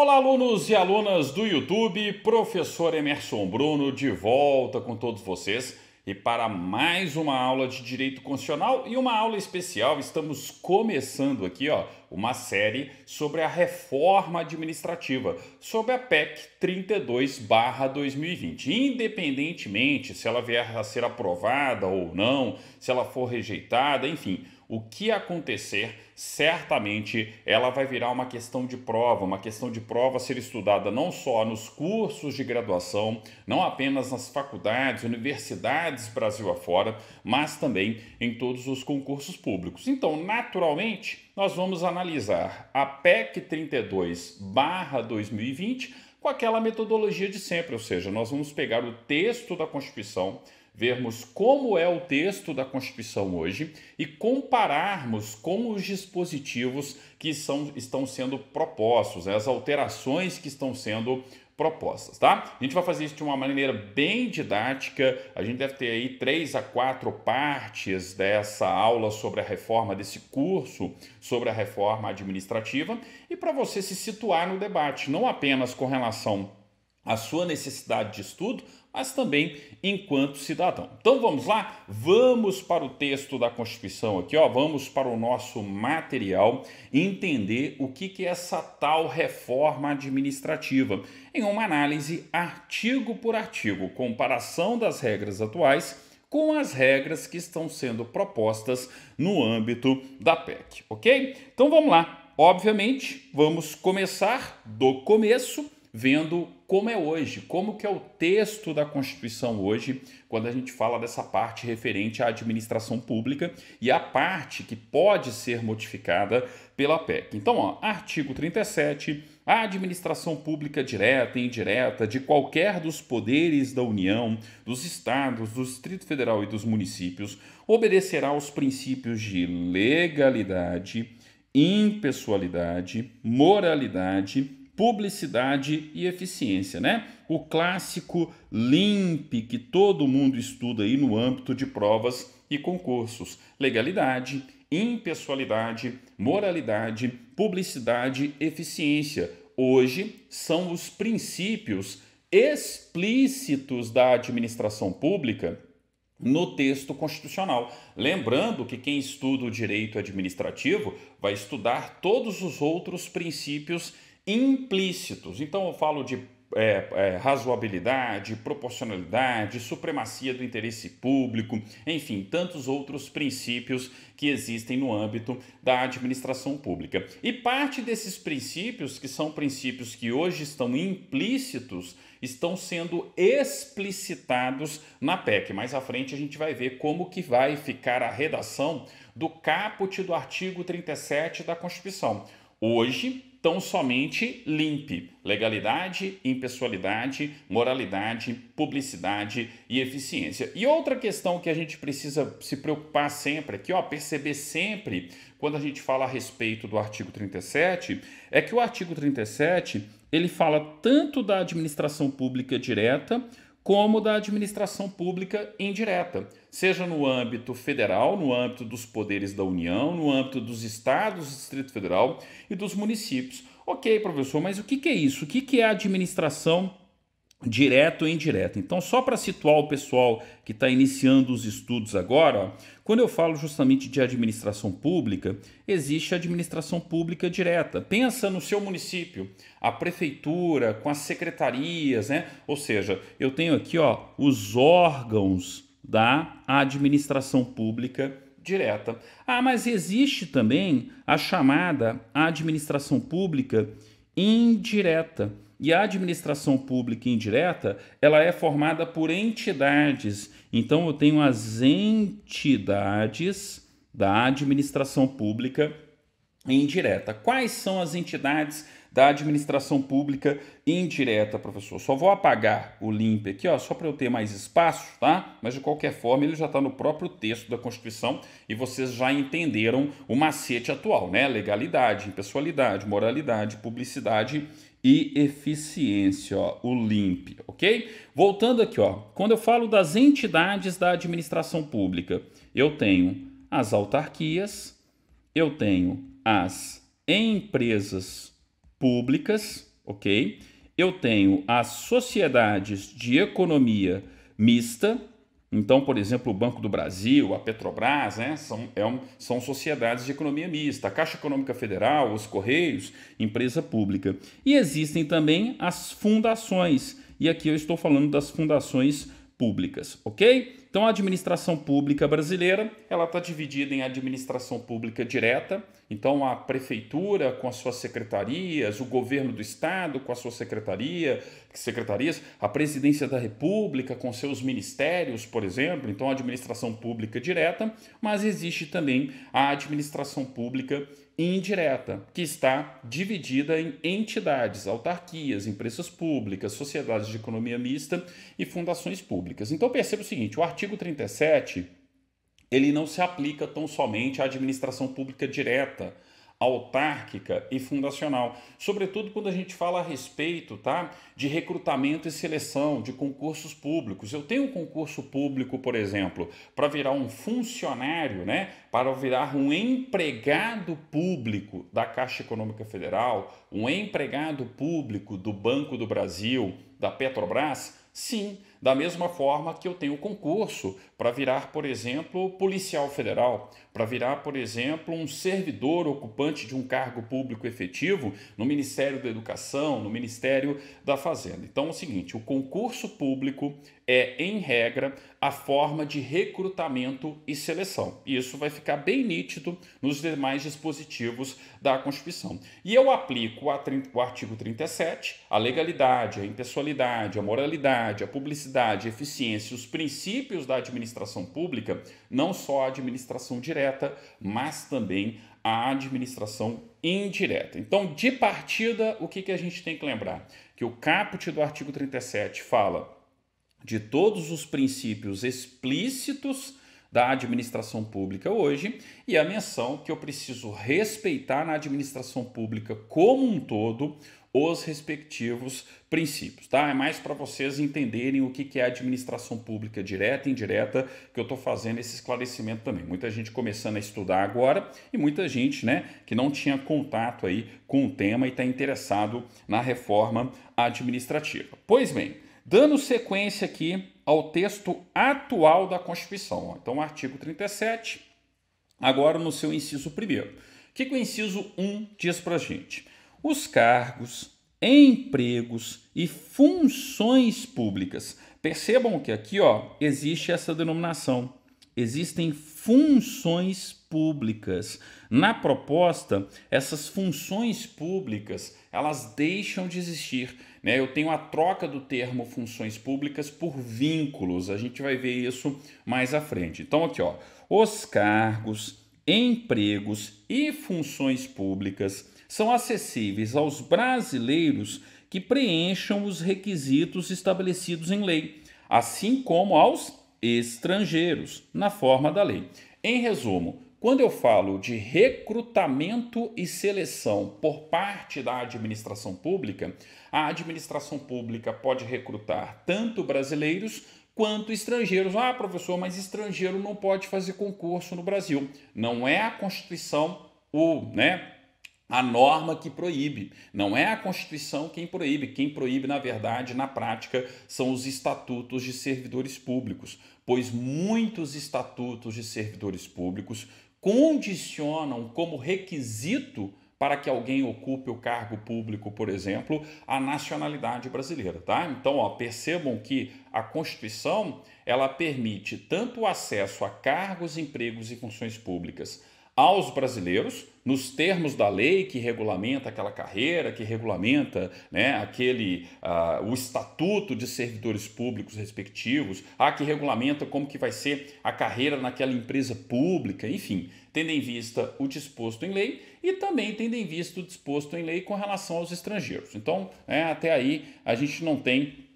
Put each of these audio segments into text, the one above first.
Olá, alunos e alunas do YouTube, professor Emerson Bruno de volta com todos vocês e para mais uma aula de direito constitucional e uma aula especial. Estamos começando aqui, ó, uma série sobre a reforma administrativa, sobre a PEC 32/2020. Independentemente se ela vier a ser aprovada ou não, se ela for rejeitada, enfim, o que acontecer, certamente ela vai virar uma questão de prova, uma questão de prova a ser estudada não só nos cursos de graduação, não apenas nas faculdades, universidades Brasil afora, mas também em todos os concursos públicos. Então, naturalmente, nós vamos analisar a PEC 32/2020 com aquela metodologia de sempre, ou seja, nós vamos pegar o texto da Constituição vermos como é o texto da Constituição hoje e compararmos com os dispositivos que são, estão sendo propostos, né, as alterações que estão sendo propostas, tá? A gente vai fazer isso de uma maneira bem didática. A gente deve ter aí três a quatro partes dessa aula sobre a reforma, desse curso sobre a reforma administrativa, e para você se situar no debate, não apenas com relação à sua necessidade de estudo, mas também enquanto cidadão. Então vamos lá, vamos para o texto da Constituição aqui, ó, vamos para o nosso material entender o que, que é essa tal reforma administrativa, em uma análise artigo por artigo, comparação das regras atuais com as regras que estão sendo propostas no âmbito da PEC, ok? Então vamos lá. Obviamente, vamos começar do começo vendo como é hoje, como que é o texto da Constituição hoje, quando a gente fala dessa parte referente à administração pública e a parte que pode ser modificada pela PEC. Então, ó, artigo 37, a administração pública direta e indireta de qualquer dos poderes da União, dos estados, do Distrito Federal e dos municípios obedecerá aos princípios de legalidade, impessoalidade, moralidade, publicidade e eficiência, né? O clássico LIMP que todo mundo estuda aí no âmbito de provas e concursos: legalidade, impessoalidade, moralidade, publicidade, eficiência. Hoje são os princípios explícitos da administração pública no texto constitucional. Lembrando que quem estuda o direito administrativo vai estudar todos os outros princípios implícitos. Então eu falo de é, é, razoabilidade, proporcionalidade, supremacia do interesse público, enfim, tantos outros princípios que existem no âmbito da administração pública. E parte desses princípios, que são princípios que hoje estão implícitos, estão sendo explicitados na PEC. Mais à frente a gente vai ver como que vai ficar a redação do caput do artigo 37 da Constituição. Hoje, tão somente limpe legalidade, impessoalidade, moralidade, publicidade e eficiência. E outra questão que a gente precisa se preocupar sempre aqui, ó, perceber sempre quando a gente fala a respeito do artigo 37, é que o artigo 37, ele fala tanto da administração pública direta como da administração pública indireta, seja no âmbito federal, no âmbito dos poderes da União, no âmbito dos estados, Distrito Federal e dos municípios. Ok, professor, mas o que, é isso? O que, que é a administração direto e indireto. Então, só para situar o pessoal que está iniciando os estudos agora, quando eu falo justamente de administração pública, existe a administração pública direta. Pensa no seu município, a prefeitura, com as secretarias, né? Ou seja, eu tenho aqui ó, os órgãos da administração pública direta. Ah, mas existe também a chamada administração pública indireta e a administração pública indireta, ela é formada por entidades. Então eu tenho as entidades da administração pública indireta. Quais são as entidades da administração pública indireta, professor? Só vou apagar o limp aqui, ó, só para eu ter mais espaço, tá? Mas de qualquer forma, ele já está no próprio texto da Constituição e vocês já entenderam o macete atual, né? Legalidade, impessoalidade, moralidade, publicidade e eficiência, ó, o LIMP, ok? Voltando aqui, ó, quando eu falo das entidades da administração pública, eu tenho as autarquias, eu tenho as empresas públicas, ok? Eu tenho as sociedades de economia mista, então, por exemplo, o Banco do Brasil, a Petrobras, né, são, é um, são sociedades de economia mista, a Caixa Econômica Federal, os Correios, empresa pública. E existem também as fundações, e aqui eu estou falando das fundações públicas, ok? Então a administração pública brasileira ela está dividida em administração pública direta, então a prefeitura com as suas secretarias, o governo do estado com a sua secretaria, secretarias, a presidência da república com seus ministérios, por exemplo, então a administração pública direta, mas existe também a administração pública indireta, que está dividida em entidades, autarquias, empresas públicas, sociedades de economia mista e fundações públicas. Então perceba o seguinte, o artigo 37 ele não se aplica tão somente à administração pública direta, autárquica e fundacional, sobretudo quando a gente fala a respeito, tá, de recrutamento e seleção de concursos públicos. Eu tenho um concurso público, por exemplo, para virar um funcionário, né, para virar um empregado público da Caixa Econômica Federal, um empregado público do Banco do Brasil, da Petrobras, Sim, da mesma forma que eu tenho concurso para virar, por exemplo, policial federal, para virar, por exemplo, um servidor ocupante de um cargo público efetivo no Ministério da Educação, no Ministério da Fazenda. Então é o seguinte: o concurso público é, em regra, a forma de recrutamento e seleção. E isso vai ficar bem nítido nos demais dispositivos da Constituição. E eu aplico o artigo 37, a legalidade, a impessoalidade, a moralidade, a publicidade, a eficiência, os princípios da administração pública, não só a administração direta direta, mas também a administração indireta. Então, de partida, o que, que a gente tem que lembrar? Que o caput do artigo 37 fala de todos os princípios explícitos da administração pública hoje e a menção que eu preciso respeitar na administração pública como um todo os respectivos princípios, tá? É mais para vocês entenderem o que é administração pública direta e indireta que eu estou fazendo esse esclarecimento também. Muita gente começando a estudar agora e muita gente, né, que não tinha contato aí com o tema e está interessado na reforma administrativa. Pois bem, dando sequência aqui ao texto atual da Constituição, então então artigo 37, agora no seu inciso primeiro. O que, que o inciso 1 diz para gente? os cargos, empregos e funções públicas. Percebam que aqui ó, existe essa denominação. Existem funções públicas. Na proposta, essas funções públicas, elas deixam de existir. Né? Eu tenho a troca do termo funções públicas por vínculos. A gente vai ver isso mais à frente. Então aqui, ó, os cargos, empregos e funções públicas são acessíveis aos brasileiros que preencham os requisitos estabelecidos em lei, assim como aos estrangeiros, na forma da lei. Em resumo, quando eu falo de recrutamento e seleção por parte da administração pública, a administração pública pode recrutar tanto brasileiros quanto estrangeiros. Ah, professor, mas estrangeiro não pode fazer concurso no Brasil. Não é a Constituição o, né, a norma que proíbe. Não é a Constituição quem proíbe. Quem proíbe, na verdade, na prática, são os estatutos de servidores públicos, pois muitos estatutos de servidores públicos condicionam como requisito para que alguém ocupe o cargo público, por exemplo, a nacionalidade brasileira, tá? Então, ó, percebam que a Constituição, ela permite tanto o acesso a cargos, empregos e funções públicas aos brasileiros, nos termos da lei que regulamenta aquela carreira, que regulamenta né, aquele uh, o estatuto de servidores públicos respectivos, a que regulamenta como que vai ser a carreira naquela empresa pública, enfim, tendo em vista o disposto em lei e também tendo em vista o disposto em lei com relação aos estrangeiros. Então, né, até aí a gente não tem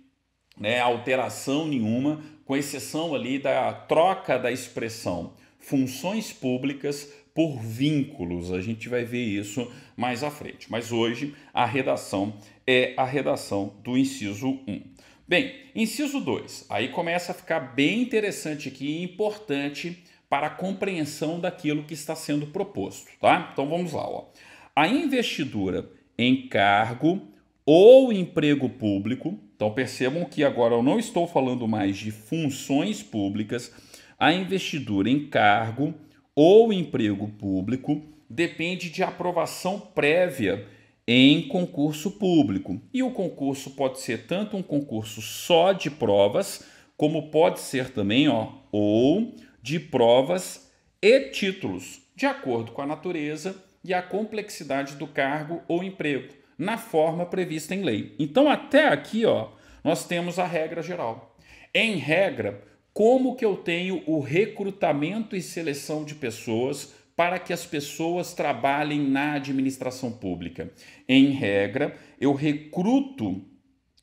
né, alteração nenhuma, com exceção ali da troca da expressão funções públicas por vínculos. A gente vai ver isso mais à frente. Mas hoje a redação é a redação do inciso 1. Bem, inciso 2. Aí começa a ficar bem interessante aqui e importante para a compreensão daquilo que está sendo proposto, tá? Então vamos lá, ó. A investidura em cargo ou emprego público, então percebam que agora eu não estou falando mais de funções públicas, a investidura em cargo ou emprego público depende de aprovação prévia em concurso público. E o concurso pode ser tanto um concurso só de provas, como pode ser também, ó, ou de provas e títulos, de acordo com a natureza e a complexidade do cargo ou emprego, na forma prevista em lei. Então, até aqui, ó, nós temos a regra geral. Em regra, como que eu tenho o recrutamento e seleção de pessoas para que as pessoas trabalhem na administração pública. Em regra, eu recruto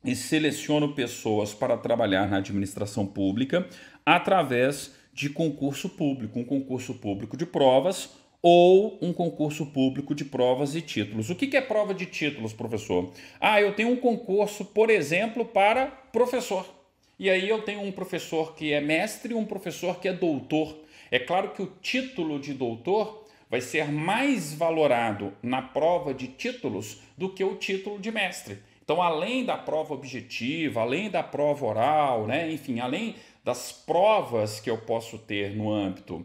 e seleciono pessoas para trabalhar na administração pública através de concurso público, um concurso público de provas ou um concurso público de provas e títulos. O que é prova de títulos, professor? Ah, eu tenho um concurso, por exemplo, para professor. E aí eu tenho um professor que é mestre e um professor que é doutor. É claro que o título de doutor vai ser mais valorado na prova de títulos do que o título de mestre. Então, além da prova objetiva, além da prova oral, né? enfim, além das provas que eu posso ter no âmbito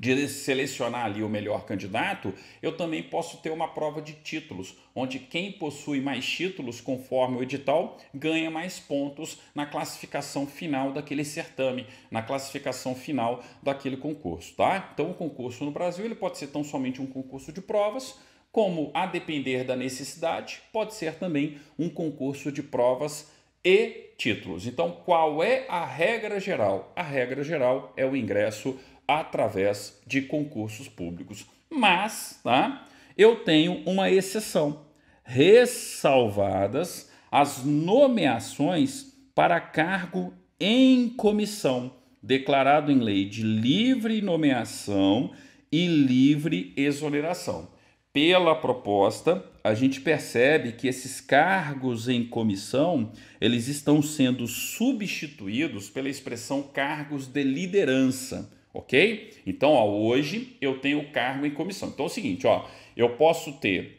de selecionar ali o melhor candidato, eu também posso ter uma prova de títulos, onde quem possui mais títulos, conforme o edital, ganha mais pontos na classificação final daquele certame, na classificação final daquele concurso, tá? Então, o concurso no Brasil ele pode ser tão somente um concurso de provas, como a depender da necessidade, pode ser também um concurso de provas e títulos. Então, qual é a regra geral? A regra geral é o ingresso através de concursos públicos. Mas, tá? Eu tenho uma exceção, ressalvadas as nomeações para cargo em comissão, declarado em lei de livre nomeação e livre exoneração. Pela proposta, a gente percebe que esses cargos em comissão, eles estão sendo substituídos pela expressão cargos de liderança ok? Então, ó, hoje eu tenho cargo em comissão. Então é o seguinte, ó, eu posso ter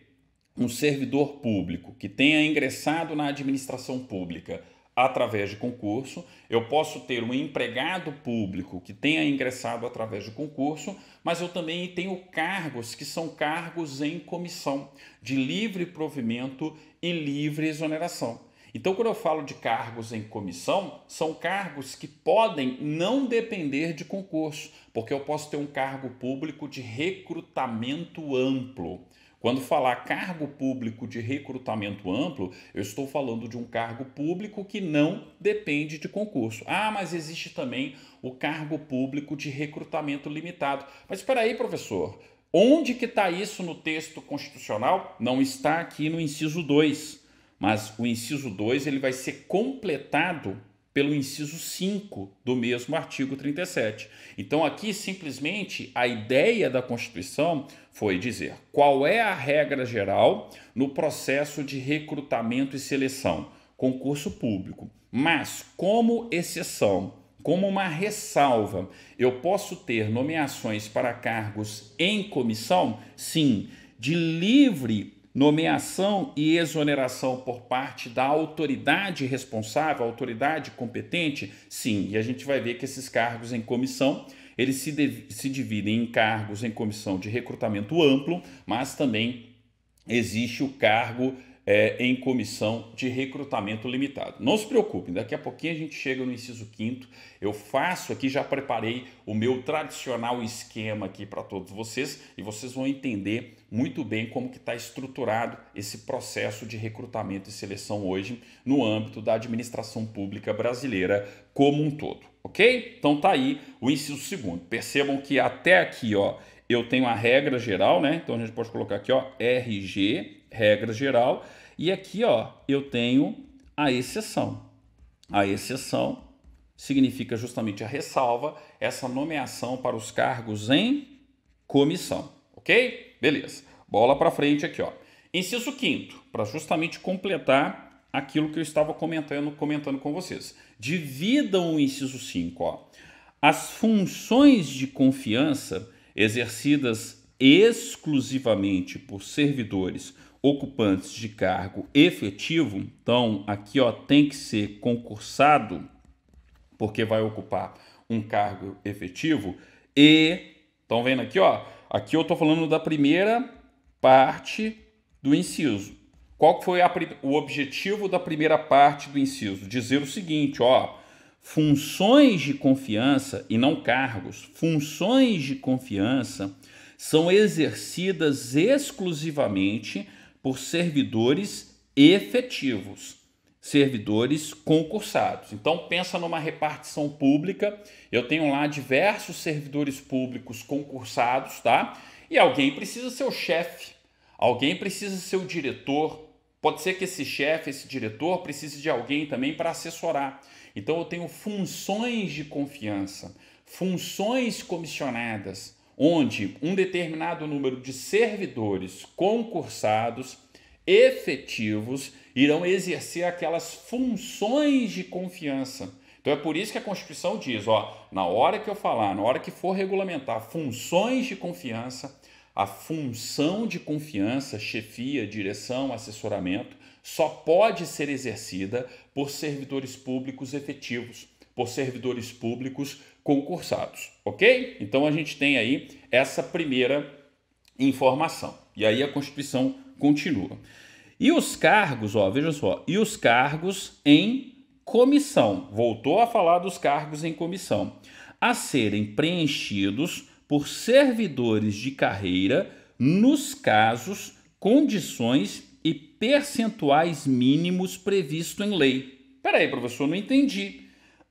um servidor público que tenha ingressado na administração pública através de concurso, eu posso ter um empregado público que tenha ingressado através de concurso, mas eu também tenho cargos que são cargos em comissão, de livre provimento e livre exoneração. Então, quando eu falo de cargos em comissão, são cargos que podem não depender de concurso, porque eu posso ter um cargo público de recrutamento amplo. Quando falar cargo público de recrutamento amplo, eu estou falando de um cargo público que não depende de concurso. Ah, mas existe também o cargo público de recrutamento limitado. Mas espera aí, professor, onde que está isso no texto constitucional? Não está aqui no inciso 2. Mas o inciso 2 ele vai ser completado pelo inciso 5 do mesmo artigo 37. Então, aqui simplesmente a ideia da Constituição foi dizer qual é a regra geral no processo de recrutamento e seleção, concurso público. Mas, como exceção, como uma ressalva, eu posso ter nomeações para cargos em comissão? Sim, de livre nomeação e exoneração por parte da autoridade responsável, autoridade competente, sim, e a gente vai ver que esses cargos em comissão eles se, se dividem em cargos em comissão de recrutamento amplo, mas também existe o cargo é, em comissão de recrutamento limitado. Não se preocupem, daqui a pouquinho a gente chega no inciso quinto. Eu faço aqui, já preparei o meu tradicional esquema aqui para todos vocês e vocês vão entender muito bem como que está estruturado esse processo de recrutamento e seleção hoje no âmbito da administração pública brasileira como um todo, ok? Então tá aí o inciso segundo. Percebam que até aqui, ó, eu tenho a regra geral, né? Então a gente pode colocar aqui, ó, RG regra geral. E aqui, ó, eu tenho a exceção. A exceção significa justamente a ressalva, essa nomeação para os cargos em comissão, ok? Beleza. Bola para frente aqui, ó. Inciso quinto, para justamente completar aquilo que eu estava comentando, comentando com vocês. Dividam o inciso 5, ó. As funções de confiança exercidas exclusivamente por servidores ocupantes de cargo efetivo, então aqui ó, tem que ser concursado, porque vai ocupar um cargo efetivo, e estão vendo aqui, ó, aqui eu estou falando da primeira parte do inciso. Qual foi a, o objetivo da primeira parte do inciso? Dizer o seguinte, ó, funções de confiança e não cargos, funções de confiança são exercidas exclusivamente por servidores efetivos, servidores concursados. Então pensa numa repartição pública, eu tenho lá diversos servidores públicos concursados, tá? E alguém precisa ser o chefe, alguém precisa ser o diretor, Pode ser que esse chefe, esse diretor, precise de alguém também para assessorar. Então eu tenho funções de confiança, funções comissionadas, onde um determinado número de servidores concursados efetivos irão exercer aquelas funções de confiança. Então é por isso que a Constituição diz, ó, na hora que eu falar, na hora que for regulamentar funções de confiança, a função de confiança, chefia, direção, assessoramento, só pode ser exercida por servidores públicos efetivos, por servidores públicos concursados, ok? Então a gente tem aí essa primeira informação. E aí a Constituição continua. E os cargos, ó, veja só, e os cargos em comissão. Voltou a falar dos cargos em comissão. A serem preenchidos por servidores de carreira nos casos, condições e percentuais mínimos previsto em lei. Peraí, professor, não entendi.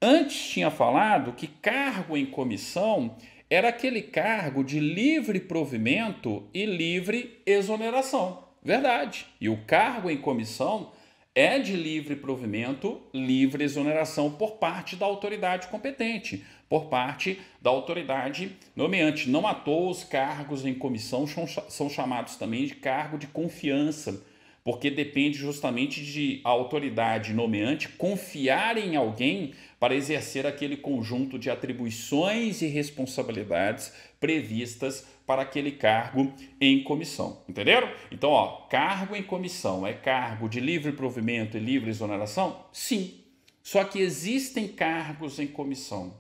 Antes tinha falado que cargo em comissão era aquele cargo de livre provimento e livre exoneração. Verdade. E o cargo em comissão é de livre provimento, livre exoneração por parte da autoridade competente, por parte da autoridade nomeante. Não à toa os cargos em comissão são chamados também de cargo de confiança, porque depende justamente de a autoridade nomeante confiar em alguém para exercer aquele conjunto de atribuições e responsabilidades previstas para aquele cargo em comissão. Entenderam? Então, ó, cargo em comissão é cargo de livre provimento e livre exoneração? Sim. Só que existem cargos em comissão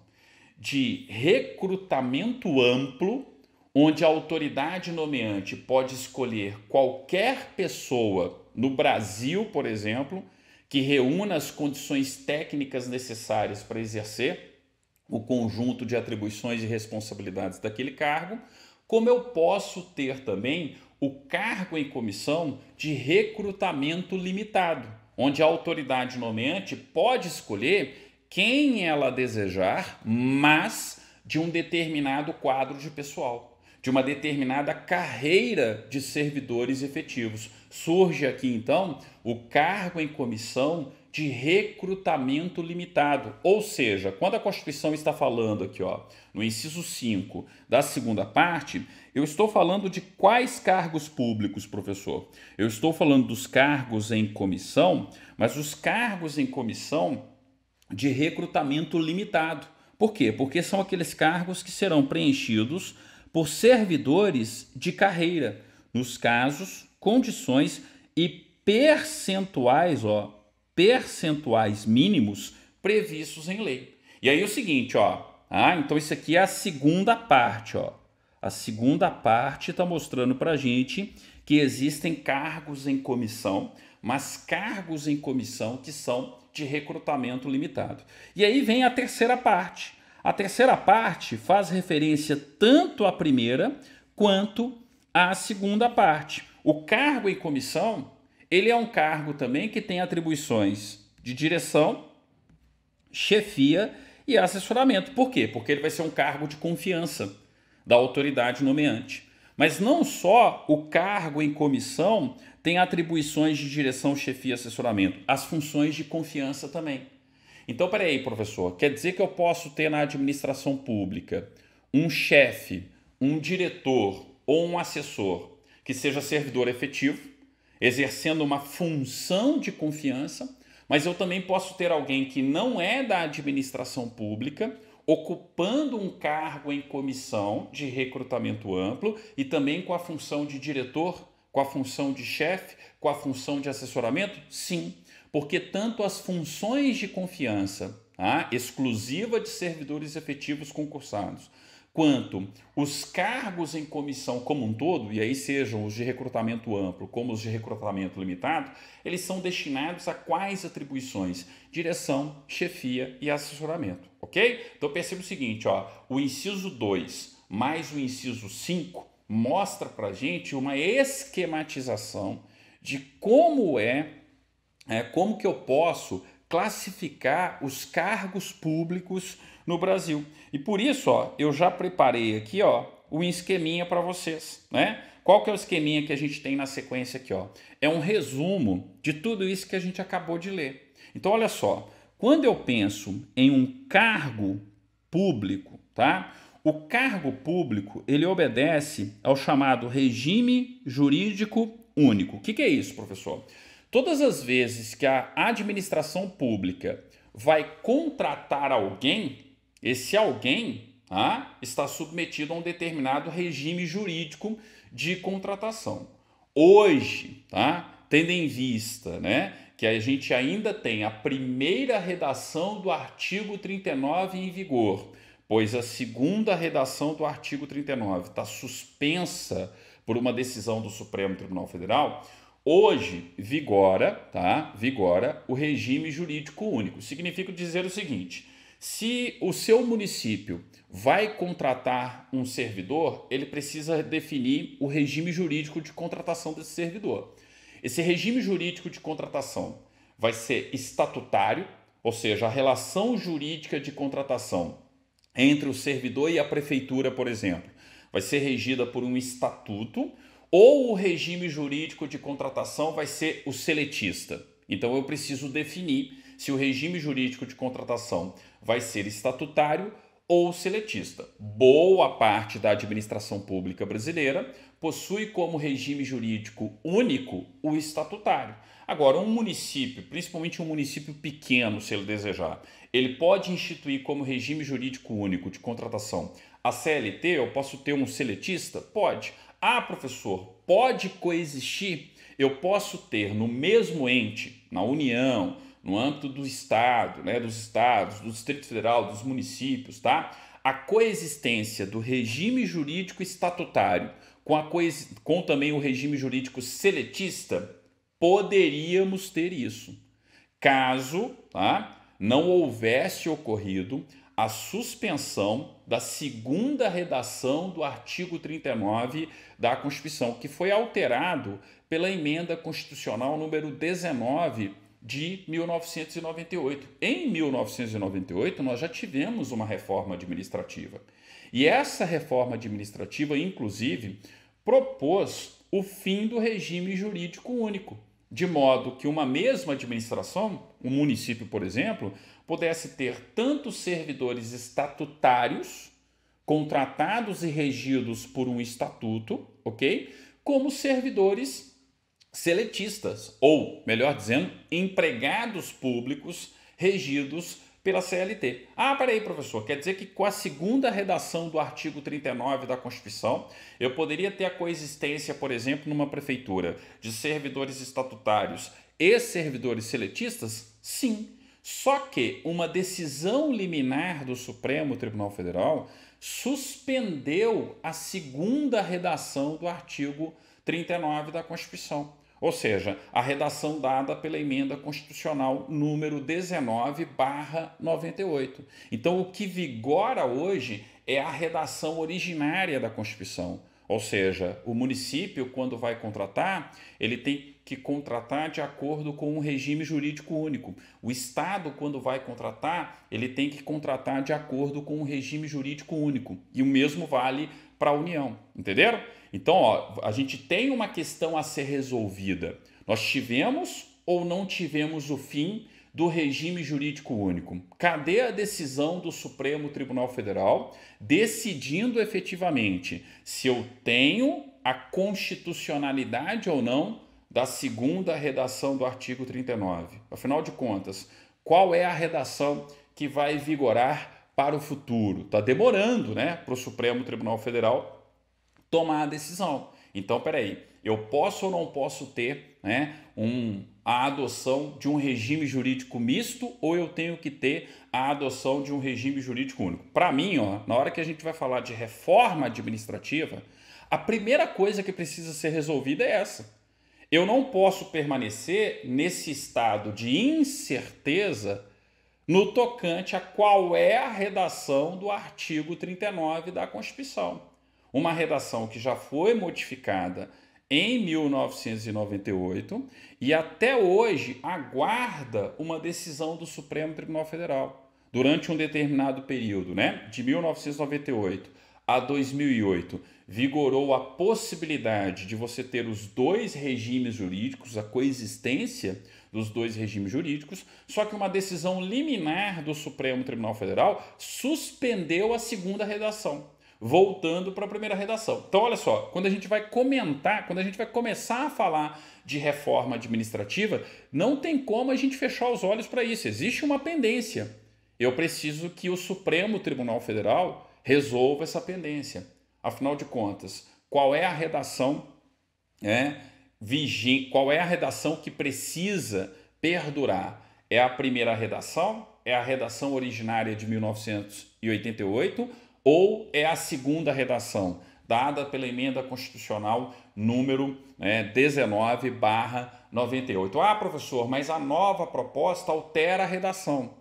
de recrutamento amplo, onde a autoridade nomeante pode escolher qualquer pessoa no Brasil, por exemplo, que reúna as condições técnicas necessárias para exercer o conjunto de atribuições e responsabilidades daquele cargo, como eu posso ter também o cargo em comissão de recrutamento limitado, onde a autoridade nomeante pode escolher quem ela desejar, mas de um determinado quadro de pessoal de uma determinada carreira de servidores efetivos. Surge aqui então o cargo em comissão de recrutamento limitado, ou seja, quando a Constituição está falando aqui, ó, no inciso 5 da segunda parte, eu estou falando de quais cargos públicos, professor? Eu estou falando dos cargos em comissão, mas os cargos em comissão de recrutamento limitado. Por quê? Porque são aqueles cargos que serão preenchidos por servidores de carreira, nos casos, condições e percentuais, ó, percentuais mínimos previstos em lei. E aí é o seguinte, ó, ah, então isso aqui é a segunda parte, ó. A segunda parte está mostrando para a gente que existem cargos em comissão, mas cargos em comissão que são de recrutamento limitado. E aí vem a terceira parte, a terceira parte faz referência tanto à primeira quanto à segunda parte. O cargo em comissão, ele é um cargo também que tem atribuições de direção, chefia e assessoramento. Por quê? Porque ele vai ser um cargo de confiança da autoridade nomeante. Mas não só o cargo em comissão tem atribuições de direção, chefia e assessoramento, as funções de confiança também. Então, peraí, professor, quer dizer que eu posso ter na administração pública um chefe, um diretor ou um assessor que seja servidor efetivo, exercendo uma função de confiança, mas eu também posso ter alguém que não é da administração pública ocupando um cargo em comissão de recrutamento amplo e também com a função de diretor, com a função de chefe, com a função de assessoramento? Sim porque tanto as funções de confiança tá, exclusiva de servidores efetivos concursados, quanto os cargos em comissão como um todo, e aí sejam os de recrutamento amplo como os de recrutamento limitado, eles são destinados a quais atribuições? Direção, chefia e assessoramento, ok? Então perceba o seguinte, ó, o inciso 2 mais o inciso 5 mostra para gente uma esquematização de como é é, como que eu posso classificar os cargos públicos no Brasil. E por isso, ó, eu já preparei aqui, ó, um esqueminha para vocês, né? Qual que é o esqueminha que a gente tem na sequência aqui, ó? É um resumo de tudo isso que a gente acabou de ler. Então, olha só, quando eu penso em um cargo público, tá? O cargo público, ele obedece ao chamado regime jurídico único. O que, que é isso, professor? Todas as vezes que a administração pública vai contratar alguém, esse alguém ah, está submetido a um determinado regime jurídico de contratação. Hoje, tá, tendo em vista né, que a gente ainda tem a primeira redação do artigo 39 em vigor, pois a segunda redação do artigo 39 está suspensa por uma decisão do Supremo Tribunal Federal, Hoje vigora, tá? Vigora o regime jurídico único. Significa dizer o seguinte: se o seu município vai contratar um servidor, ele precisa definir o regime jurídico de contratação desse servidor. Esse regime jurídico de contratação vai ser estatutário, ou seja, a relação jurídica de contratação entre o servidor e a prefeitura, por exemplo, vai ser regida por um estatuto ou o regime jurídico de contratação vai ser o seletista. Então eu preciso definir se o regime jurídico de contratação vai ser estatutário ou seletista. Boa parte da administração pública brasileira possui como regime jurídico único o estatutário. Agora, um município, principalmente um município pequeno, se ele desejar, ele pode instituir como regime jurídico único de contratação a CLT, eu posso ter um seletista? Pode. Ah, professor, pode coexistir? Eu posso ter no mesmo ente, na União, no âmbito do Estado, né, dos estados, do Distrito Federal, dos municípios, tá? A coexistência do regime jurídico estatutário com, a coex... com também o regime jurídico seletista, poderíamos ter isso, caso tá, não houvesse ocorrido a suspensão da segunda redação do artigo 39 da Constituição, que foi alterado pela emenda constitucional número 19 de 1998. Em 1998, nós já tivemos uma reforma administrativa. E essa reforma administrativa, inclusive, propôs o fim do regime jurídico único, de modo que uma mesma administração, um município, por exemplo, pudesse ter tanto servidores estatutários, contratados e regidos por um estatuto, ok? Como servidores seletistas, ou, melhor dizendo, empregados públicos regidos pela CLT. Ah, peraí, professor, quer dizer que com a segunda redação do artigo 39 da Constituição, eu poderia ter a coexistência, por exemplo, numa prefeitura de servidores estatutários e servidores seletistas? Sim só que uma decisão liminar do Supremo Tribunal Federal suspendeu a segunda redação do artigo 39 da Constituição, ou seja, a redação dada pela emenda constitucional número 19/98. Então, o que vigora hoje é a redação originária da Constituição, ou seja, o município quando vai contratar, ele tem que contratar de acordo com um regime jurídico único. O Estado, quando vai contratar, ele tem que contratar de acordo com um regime jurídico único. E o mesmo vale para a União. Entenderam? Então, ó, a gente tem uma questão a ser resolvida. Nós tivemos ou não tivemos o fim do regime jurídico único? Cadê a decisão do Supremo Tribunal Federal decidindo efetivamente se eu tenho a constitucionalidade ou não da segunda redação do artigo 39. Afinal de contas, qual é a redação que vai vigorar para o futuro? Está demorando né, para o Supremo Tribunal Federal tomar a decisão. Então, peraí, eu posso ou não posso ter né, um, a adoção de um regime jurídico misto ou eu tenho que ter a adoção de um regime jurídico único? Para mim, ó, na hora que a gente vai falar de reforma administrativa, a primeira coisa que precisa ser resolvida é essa. Eu não posso permanecer nesse estado de incerteza no tocante a qual é a redação do artigo 39 da Constituição. Uma redação que já foi modificada em 1998 e até hoje aguarda uma decisão do Supremo Tribunal Federal durante um determinado período, né? De 1998 a 2008 vigorou a possibilidade de você ter os dois regimes jurídicos, a coexistência dos dois regimes jurídicos, só que uma decisão liminar do Supremo Tribunal Federal suspendeu a segunda redação, voltando para a primeira redação. Então, olha só, quando a gente vai comentar, quando a gente vai começar a falar de reforma administrativa, não tem como a gente fechar os olhos para isso. Existe uma pendência. Eu preciso que o Supremo Tribunal Federal resolva essa pendência. Afinal de contas, qual é a redação, né, vigi qual é a redação que precisa perdurar? É a primeira redação? É a redação originária de 1988? Ou é a segunda redação, dada pela emenda constitucional número né, 19 barra 98? Ah, professor, mas a nova proposta altera a redação.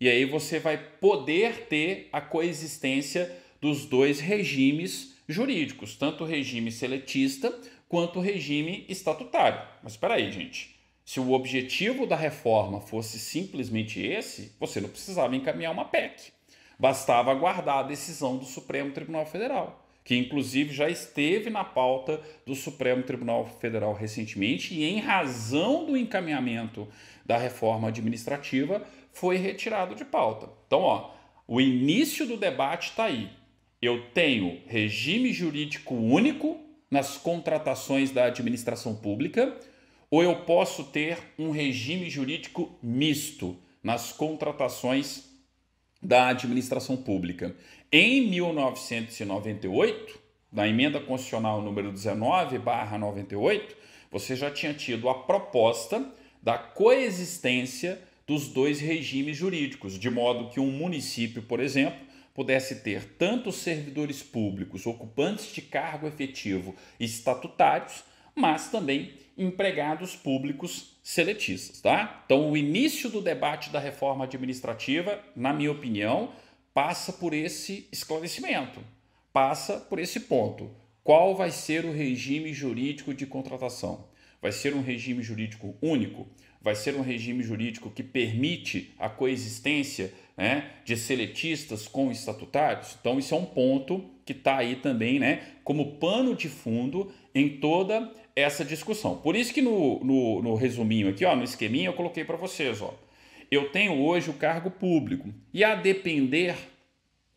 E aí você vai poder ter a coexistência dos dois regimes jurídicos, tanto o regime seletista quanto o regime estatutário. Mas espera aí, gente. Se o objetivo da reforma fosse simplesmente esse, você não precisava encaminhar uma PEC. Bastava aguardar a decisão do Supremo Tribunal Federal, que inclusive já esteve na pauta do Supremo Tribunal Federal recentemente e, em razão do encaminhamento da reforma administrativa, foi retirado de pauta. Então, ó, o início do debate está aí eu tenho regime jurídico único nas contratações da administração pública, ou eu posso ter um regime jurídico misto nas contratações da administração pública. Em 1998, na emenda constitucional número 19/98, você já tinha tido a proposta da coexistência dos dois regimes jurídicos, de modo que um município, por exemplo, pudesse ter tanto servidores públicos, ocupantes de cargo efetivo e estatutários, mas também empregados públicos seletistas, tá? Então, o início do debate da reforma administrativa, na minha opinião, passa por esse esclarecimento, passa por esse ponto. Qual vai ser o regime jurídico de contratação? Vai ser um regime jurídico único? vai ser um regime jurídico que permite a coexistência né, de seletistas com estatutários? Então, isso é um ponto que está aí também né, como pano de fundo em toda essa discussão. Por isso que no, no, no resuminho aqui, ó, no esqueminha, eu coloquei para vocês. Ó, eu tenho hoje o cargo público e a depender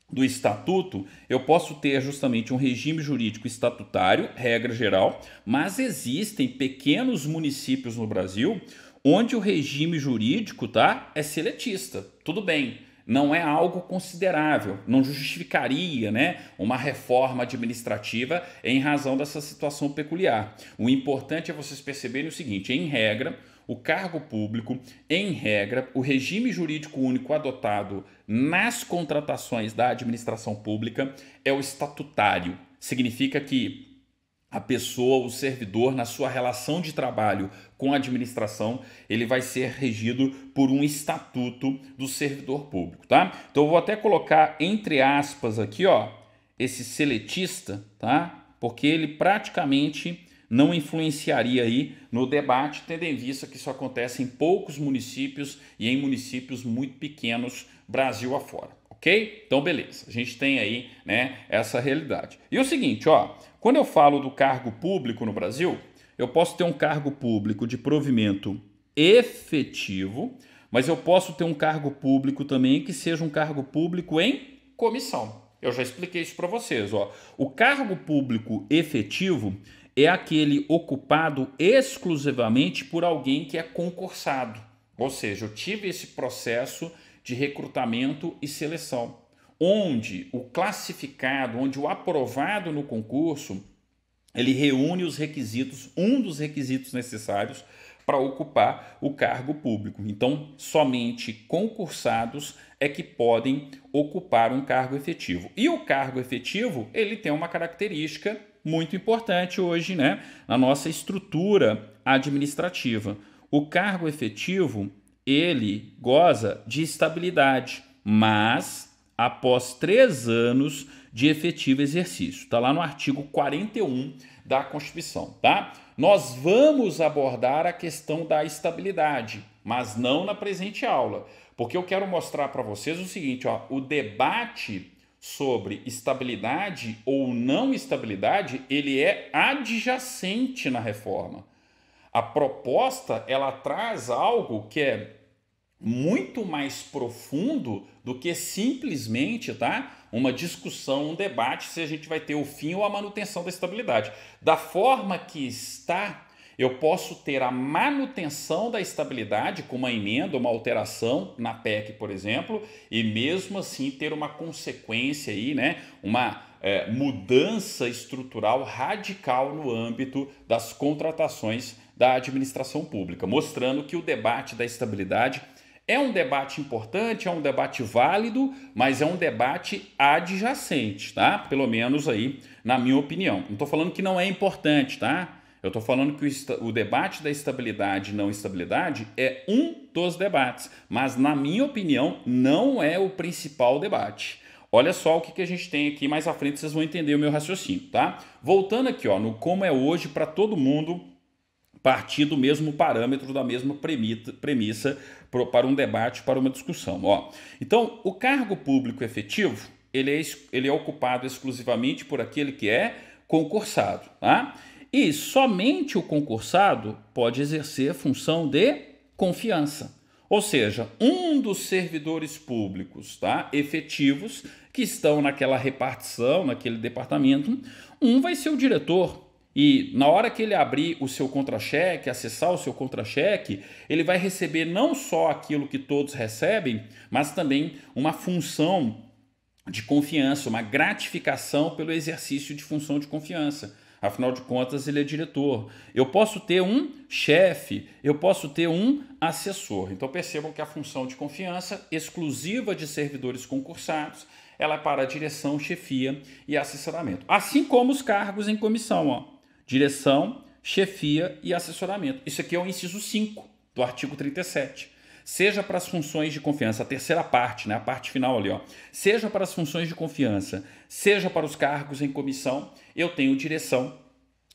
do estatuto, eu posso ter justamente um regime jurídico estatutário, regra geral, mas existem pequenos municípios no Brasil onde o regime jurídico tá, é seletista. Tudo bem, não é algo considerável, não justificaria né, uma reforma administrativa em razão dessa situação peculiar. O importante é vocês perceberem o seguinte: em regra, o cargo público, em regra, o regime jurídico único adotado nas contratações da administração pública é o estatutário. Significa que a pessoa, o servidor, na sua relação de trabalho com a administração, ele vai ser regido por um estatuto do servidor público, tá? Então eu vou até colocar entre aspas aqui, ó, esse seletista, tá? Porque ele praticamente não influenciaria aí no debate, tendo em vista que isso acontece em poucos municípios e em municípios muito pequenos, Brasil afora. Ok? Então, beleza. A gente tem aí, né, essa realidade. E o seguinte, ó, quando eu falo do cargo público no Brasil, eu posso ter um cargo público de provimento efetivo, mas eu posso ter um cargo público também que seja um cargo público em comissão. Eu já expliquei isso para vocês. Ó. O cargo público efetivo é aquele ocupado exclusivamente por alguém que é concursado. Ou seja, eu tive esse processo de recrutamento e seleção onde o classificado, onde o aprovado no concurso, ele reúne os requisitos, um dos requisitos necessários para ocupar o cargo público. Então, somente concursados é que podem ocupar um cargo efetivo. E o cargo efetivo, ele tem uma característica muito importante hoje, né, na nossa estrutura administrativa. O cargo efetivo, ele goza de estabilidade, mas após três anos de efetivo exercício. Está lá no artigo 41 da Constituição, tá? Nós vamos abordar a questão da estabilidade, mas não na presente aula, porque eu quero mostrar para vocês o seguinte, ó, o debate sobre estabilidade ou não estabilidade, ele é adjacente na reforma. A proposta, ela traz algo que é muito mais profundo do que simplesmente tá, uma discussão, um debate se a gente vai ter o fim ou a manutenção da estabilidade. Da forma que está, eu posso ter a manutenção da estabilidade com uma emenda, uma alteração na PEC, por exemplo, e mesmo assim ter uma consequência aí, né, uma é, mudança estrutural radical no âmbito das contratações da administração pública, mostrando que o debate da estabilidade é um debate importante, é um debate válido, mas é um debate adjacente, tá? Pelo menos aí, na minha opinião. Não estou falando que não é importante, tá? Eu estou falando que o, o, debate da estabilidade e não estabilidade é um dos debates, mas na minha opinião não é o principal debate. Olha só o que, que a gente tem aqui, mais à frente vocês vão entender o meu raciocínio, tá? Voltando aqui ó, no como é hoje para todo mundo partir do mesmo parâmetro, da mesma premissa para um debate, para uma discussão. Ó. Então, o cargo público efetivo ele é, ele é ocupado exclusivamente por aquele que é concursado. Tá? E somente o concursado pode exercer a função de confiança. Ou seja, um dos servidores públicos tá, efetivos que estão naquela repartição, naquele departamento, um vai ser o diretor, e na hora que ele abrir o seu contra-cheque, acessar o seu contra-cheque, ele vai receber não só aquilo que todos recebem, mas também uma função de confiança, uma gratificação pelo exercício de função de confiança. Afinal de contas, ele é diretor. Eu posso ter um chefe, eu posso ter um assessor. Então percebam que a função de confiança exclusiva de servidores concursados, ela é para direção, chefia e assessoramento. Assim como os cargos em comissão, ó direção, chefia e assessoramento. Isso aqui é o inciso 5 do artigo 37. Seja para as funções de confiança, a terceira parte, né, a parte final ali, ó. Seja para as funções de confiança, seja para os cargos em comissão, eu tenho direção,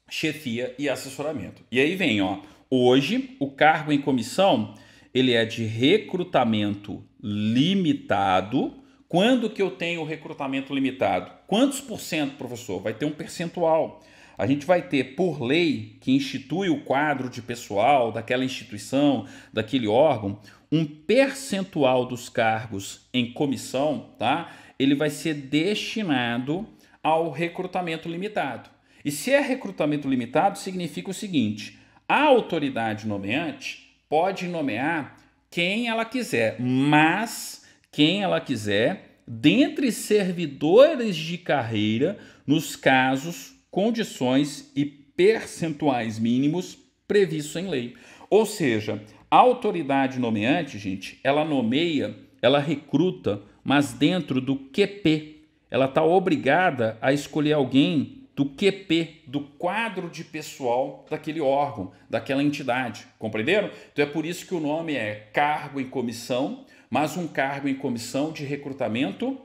chefia e assessoramento. E aí vem, ó, hoje o cargo em comissão, ele é de recrutamento limitado. Quando que eu tenho recrutamento limitado? Quantos por cento, professor? Vai ter um percentual. A gente vai ter, por lei, que institui o quadro de pessoal daquela instituição, daquele órgão, um percentual dos cargos em comissão, tá? Ele vai ser destinado ao recrutamento limitado. E se é recrutamento limitado, significa o seguinte: a autoridade nomeante pode nomear quem ela quiser, mas quem ela quiser, dentre servidores de carreira, nos casos condições e percentuais mínimos previstos em lei. Ou seja, a autoridade nomeante, gente, ela nomeia, ela recruta, mas dentro do QP. Ela está obrigada a escolher alguém do QP, do quadro de pessoal daquele órgão, daquela entidade. Compreenderam? Então é por isso que o nome é cargo em comissão, mas um cargo em comissão de recrutamento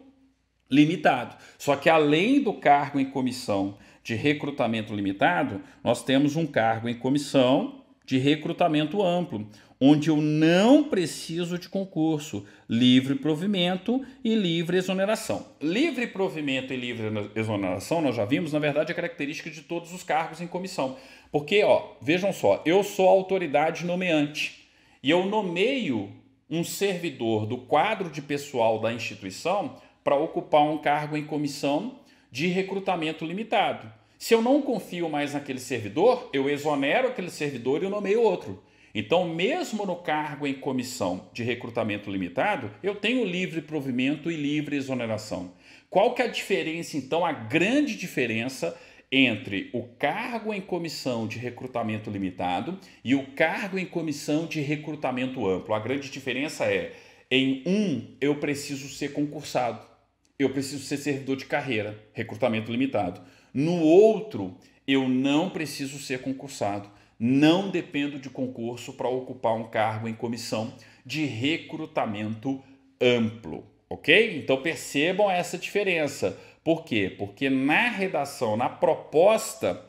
limitado. Só que além do cargo em comissão de recrutamento limitado, nós temos um cargo em comissão de recrutamento amplo, onde eu não preciso de concurso, livre provimento e livre exoneração. Livre provimento e livre exoneração, nós já vimos, na verdade, é característica de todos os cargos em comissão. Porque, ó, vejam só, eu sou autoridade nomeante e eu nomeio um servidor do quadro de pessoal da instituição para ocupar um cargo em comissão de recrutamento limitado. Se eu não confio mais naquele servidor, eu exonero aquele servidor e nomeio outro. Então, mesmo no cargo em comissão de recrutamento limitado, eu tenho livre provimento e livre exoneração. Qual que é a diferença, então, a grande diferença entre o cargo em comissão de recrutamento limitado e o cargo em comissão de recrutamento amplo? A grande diferença é, em um, eu preciso ser concursado, eu preciso ser servidor de carreira, recrutamento limitado. No outro, eu não preciso ser concursado, não dependo de concurso para ocupar um cargo em comissão de recrutamento amplo, ok? Então percebam essa diferença. Por quê? Porque na redação, na proposta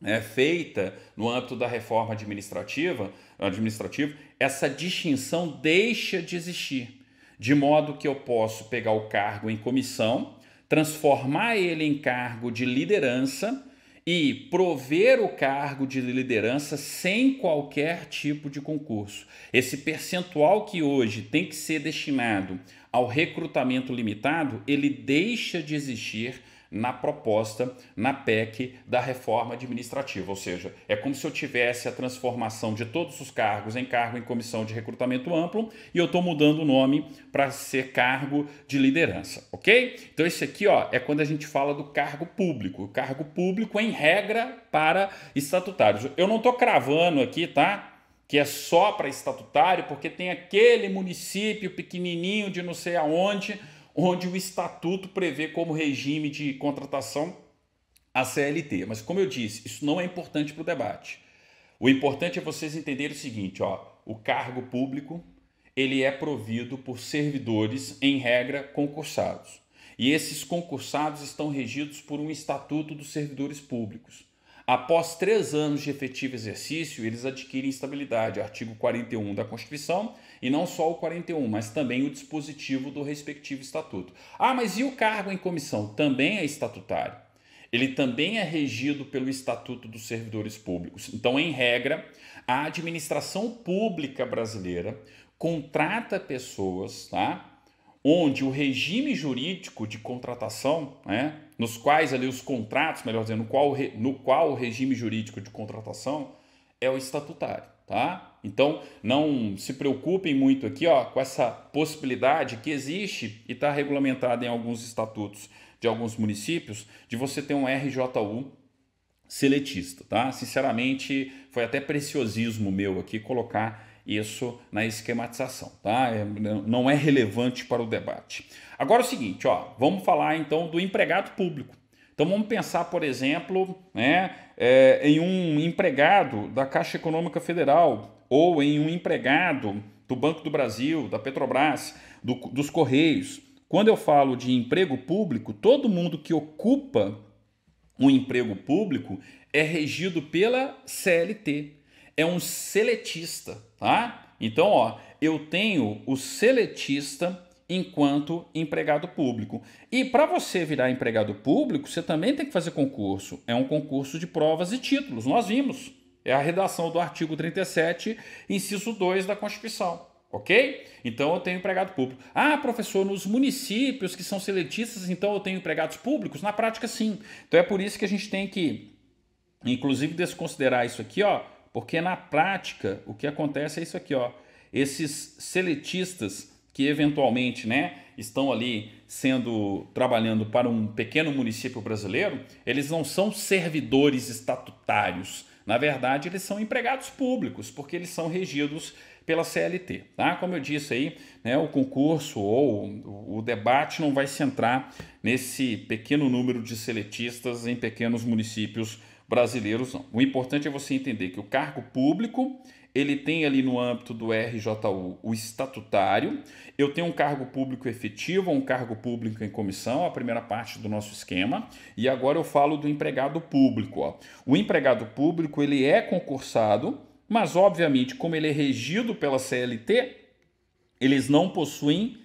né, feita no âmbito da reforma administrativa, administrativa, essa distinção deixa de existir, de modo que eu posso pegar o cargo em comissão transformar ele em cargo de liderança e prover o cargo de liderança sem qualquer tipo de concurso. Esse percentual que hoje tem que ser destinado ao recrutamento limitado, ele deixa de existir na proposta, na PEC da reforma administrativa. Ou seja, é como se eu tivesse a transformação de todos os cargos em cargo em comissão de recrutamento amplo e eu estou mudando o nome para ser cargo de liderança, ok? Então, esse aqui ó, é quando a gente fala do cargo público. O cargo público, é em regra, para estatutários. Eu não estou cravando aqui, tá? que é só para estatutário, porque tem aquele município pequenininho de não sei aonde onde o estatuto prevê como regime de contratação a CLT. Mas, como eu disse, isso não é importante para o debate. O importante é vocês entenderem o seguinte: ó, o cargo público ele é provido por servidores, em regra, concursados. E esses concursados estão regidos por um estatuto dos servidores públicos. Após três anos de efetivo exercício, eles adquirem estabilidade, artigo 41 da Constituição, e não só o 41, mas também o dispositivo do respectivo estatuto. Ah, mas e o cargo em comissão? Também é estatutário. Ele também é regido pelo Estatuto dos Servidores Públicos. Então, em regra, a administração pública brasileira contrata pessoas, tá? onde o regime jurídico de contratação, né, nos quais ali os contratos, melhor dizendo, no qual, no qual o regime jurídico de contratação é o estatutário, tá? Então, não se preocupem muito aqui ó, com essa possibilidade que existe e está regulamentada em alguns estatutos de alguns municípios de você ter um RJU seletista, tá? Sinceramente, foi até preciosismo meu aqui colocar isso na esquematização, tá? É, não é relevante para o debate. Agora é o seguinte, ó, vamos falar então do empregado público. Então vamos pensar, por exemplo, né, é, em um empregado da Caixa Econômica Federal ou em um empregado do Banco do Brasil, da Petrobras, do, dos Correios. Quando eu falo de emprego público, todo mundo que ocupa um emprego público é regido pela CLT. É um seletista, tá? Então, ó, eu tenho o seletista enquanto empregado público. E para você virar empregado público, você também tem que fazer concurso. É um concurso de provas e títulos. Nós vimos. É a redação do artigo 37, inciso 2 da Constituição. Ok? Então eu tenho empregado público. Ah, professor, nos municípios que são seletistas, então eu tenho empregados públicos? Na prática, sim. Então é por isso que a gente tem que, inclusive, desconsiderar isso aqui, ó, porque na prática o que acontece é isso aqui, ó. Esses seletistas que eventualmente, né, estão ali sendo trabalhando para um pequeno município brasileiro, eles não são servidores estatutários na verdade, eles são empregados públicos, porque eles são regidos pela CLT. Tá? Como eu disse aí, né, o concurso ou o debate não vai centrar nesse pequeno número de seletistas em pequenos municípios brasileiros, não. O importante é você entender que o cargo público ele tem ali no âmbito do RJU o estatutário, eu tenho um cargo público efetivo, um cargo público em comissão, a primeira parte do nosso esquema, e agora eu falo do empregado público. Ó. O empregado público ele é concursado, mas obviamente, como ele é regido pela CLT, eles não possuem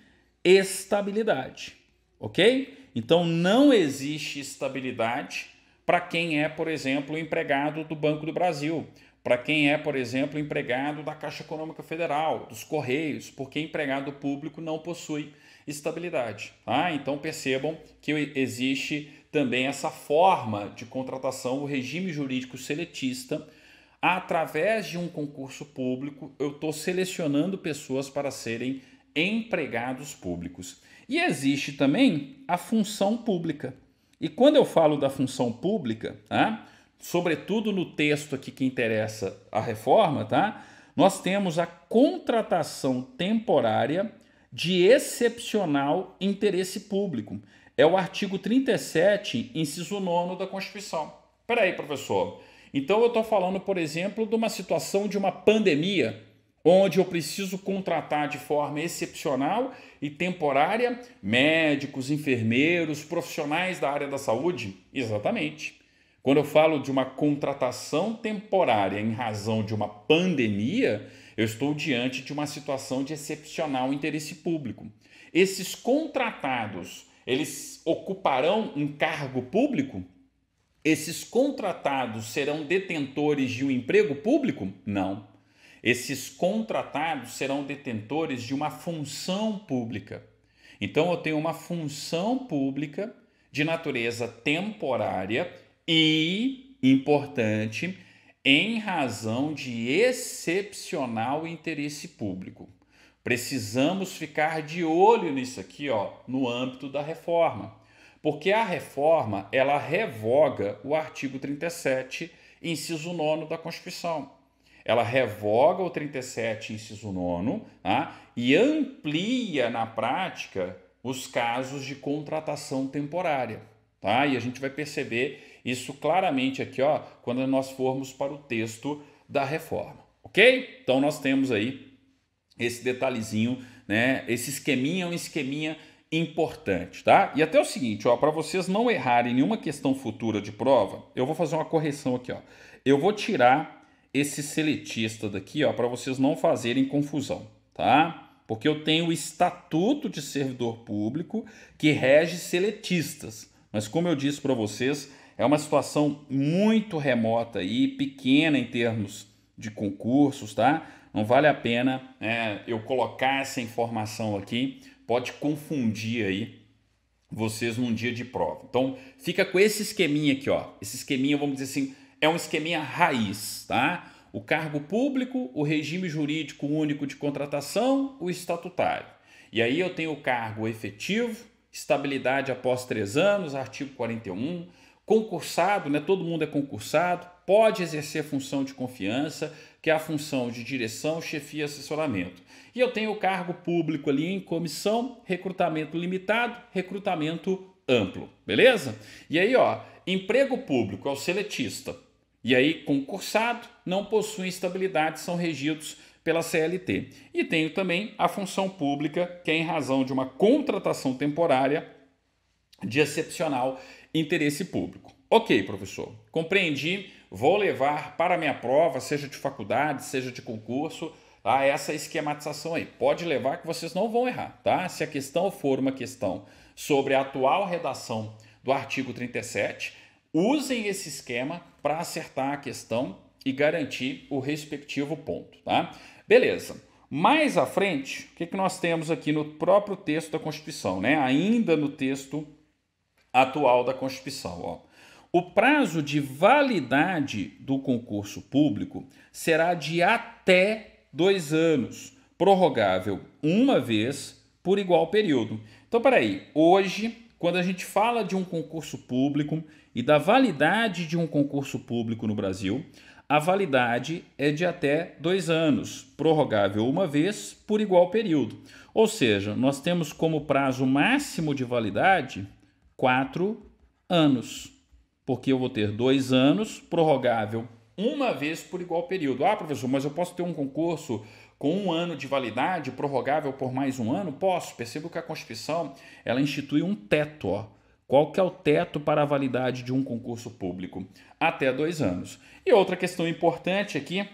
estabilidade, ok? Então não existe estabilidade para quem é, por exemplo, empregado do Banco do Brasil para quem é, por exemplo, empregado da Caixa Econômica Federal, dos Correios, porque empregado público não possui estabilidade. Tá? Então percebam que existe também essa forma de contratação, o regime jurídico seletista. Através de um concurso público, eu estou selecionando pessoas para serem empregados públicos. E existe também a função pública. E quando eu falo da função pública, tá? sobretudo no texto aqui que interessa a reforma, tá? Nós temos a contratação temporária de excepcional interesse público. É o artigo 37, inciso 9 da Constituição. Peraí, professor. Então eu estou falando, por exemplo, de uma situação de uma pandemia, onde eu preciso contratar de forma excepcional e temporária médicos, enfermeiros, profissionais da área da saúde? Exatamente. Quando eu falo de uma contratação temporária em razão de uma pandemia, eu estou diante de uma situação de excepcional interesse público. Esses contratados, eles ocuparão um cargo público? Esses contratados serão detentores de um emprego público? Não. Esses contratados serão detentores de uma função pública. Então eu tenho uma função pública de natureza temporária e, importante, em razão de excepcional interesse público. Precisamos ficar de olho nisso aqui, ó, no âmbito da reforma, porque a reforma ela revoga o artigo 37, inciso 9 da Constituição. Ela revoga o 37, inciso 9, tá? e amplia na prática os casos de contratação temporária. Tá? E a gente vai perceber isso claramente aqui, ó, quando nós formos para o texto da reforma, ok? Então nós temos aí esse detalhezinho, né? Esse esqueminha é um esqueminha importante, tá? E até o seguinte, ó, para vocês não errarem nenhuma questão futura de prova, eu vou fazer uma correção aqui, ó. Eu vou tirar esse seletista daqui, ó, para vocês não fazerem confusão, tá? Porque eu tenho o estatuto de servidor público que rege seletistas. Mas como eu disse para vocês, é uma situação muito remota e pequena em termos de concursos, tá? Não vale a pena é, eu colocar essa informação aqui, pode confundir aí vocês num dia de prova. Então, fica com esse esqueminha aqui, ó. Esse esqueminha, vamos dizer assim, é um esqueminha raiz, tá? O cargo público, o regime jurídico único de contratação, o estatutário. E aí eu tenho o cargo efetivo, estabilidade após três anos, artigo 41, Concursado, né, todo mundo é concursado, pode exercer a função de confiança, que é a função de direção, chefia e assessoramento. E eu tenho o cargo público ali em comissão, recrutamento limitado, recrutamento amplo, beleza? E aí, ó, emprego público é o seletista. E aí, concursado, não possuem estabilidade, são regidos pela CLT. E tenho também a função pública, que é em razão de uma contratação temporária de excepcional interesse público. Ok, professor, compreendi, vou levar para minha prova, seja de faculdade, seja de concurso, tá? essa esquematização aí. Pode levar que vocês não vão errar, tá? Se a questão for uma questão sobre a atual redação do artigo 37, usem esse esquema para acertar a questão e garantir o respectivo ponto, tá? Beleza. Mais à frente, o que, que nós temos aqui no próprio texto da Constituição, né? Ainda no texto atual da Constituição. Ó. O prazo de validade do concurso público será de até dois anos, prorrogável uma vez por igual período. Então, peraí, hoje, quando a gente fala de um concurso público e da validade de um concurso público no Brasil, a validade é de até dois anos, prorrogável uma vez por igual período. Ou seja, nós temos como prazo máximo de validade quatro anos. Porque eu vou ter dois anos, prorrogável uma vez por igual período. Ah, professor, mas eu posso ter um concurso com um ano de validade, prorrogável por mais um ano? Posso. Perceba que a Constituição ela institui um teto. Ó. Qual que é o teto para a validade de um concurso público? Até dois anos. E outra questão importante aqui,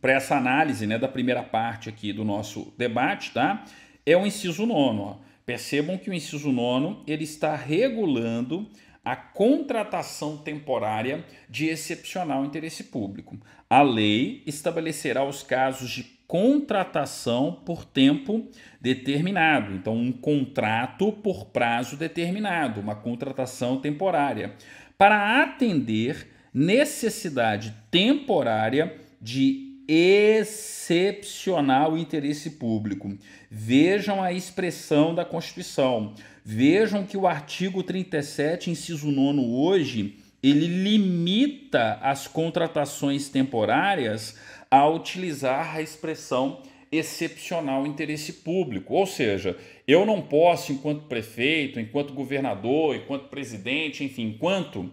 para essa análise né, da primeira parte aqui do nosso debate, tá? É o inciso nono. Ó. Percebam que o inciso 9 ele está regulando a contratação temporária de excepcional interesse público. A lei estabelecerá os casos de contratação por tempo determinado, então um contrato por prazo determinado, uma contratação temporária, para atender necessidade temporária de excepcional interesse público. Vejam a expressão da Constituição. Vejam que o artigo 37, inciso 9 hoje, ele limita as contratações temporárias a utilizar a expressão excepcional interesse público. Ou seja, eu não posso, enquanto prefeito, enquanto governador, enquanto presidente, enfim, enquanto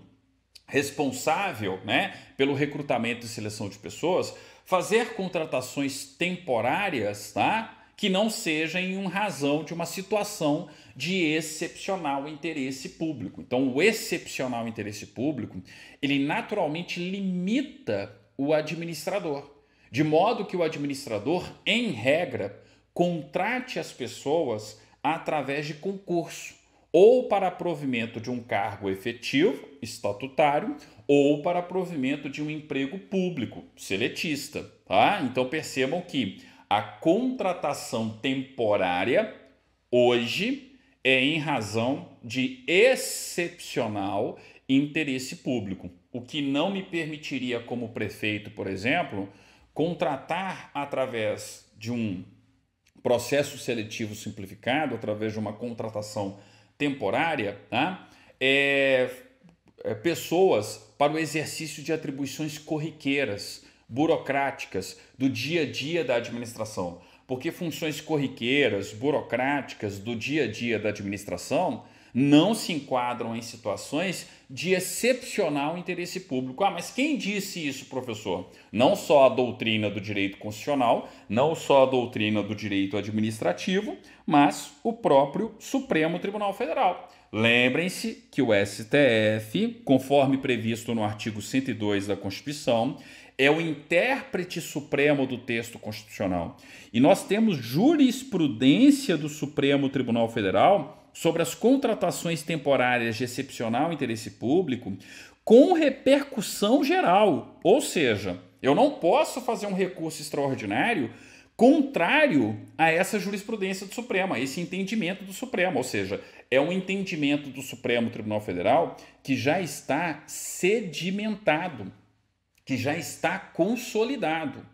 responsável né, pelo recrutamento e seleção de pessoas, fazer contratações temporárias, tá? Que não seja em razão de uma situação de excepcional interesse público. Então, o excepcional interesse público, ele naturalmente limita o administrador, de modo que o administrador, em regra, contrate as pessoas através de concurso ou para provimento de um cargo efetivo, estatutário, ou para provimento de um emprego público, seletista. Tá? Então percebam que a contratação temporária hoje é em razão de excepcional interesse público, o que não me permitiria, como prefeito, por exemplo, contratar através de um processo seletivo simplificado, através de uma contratação temporária, tá? é, é pessoas para o exercício de atribuições corriqueiras, burocráticas, do dia a dia da administração. Porque funções corriqueiras, burocráticas, do dia a dia da administração não se enquadram em situações de excepcional interesse público. Ah, mas quem disse isso, professor? Não só a doutrina do direito constitucional, não só a doutrina do direito administrativo, mas o próprio Supremo Tribunal Federal. Lembrem-se que o STF, conforme previsto no artigo 102 da Constituição, é o intérprete supremo do texto constitucional. E nós temos jurisprudência do Supremo Tribunal Federal sobre as contratações temporárias de excepcional interesse público com repercussão geral. Ou seja, eu não posso fazer um recurso extraordinário contrário a essa jurisprudência do Supremo, a esse entendimento do Supremo, ou seja, é um entendimento do Supremo Tribunal Federal que já está sedimentado, que já está consolidado.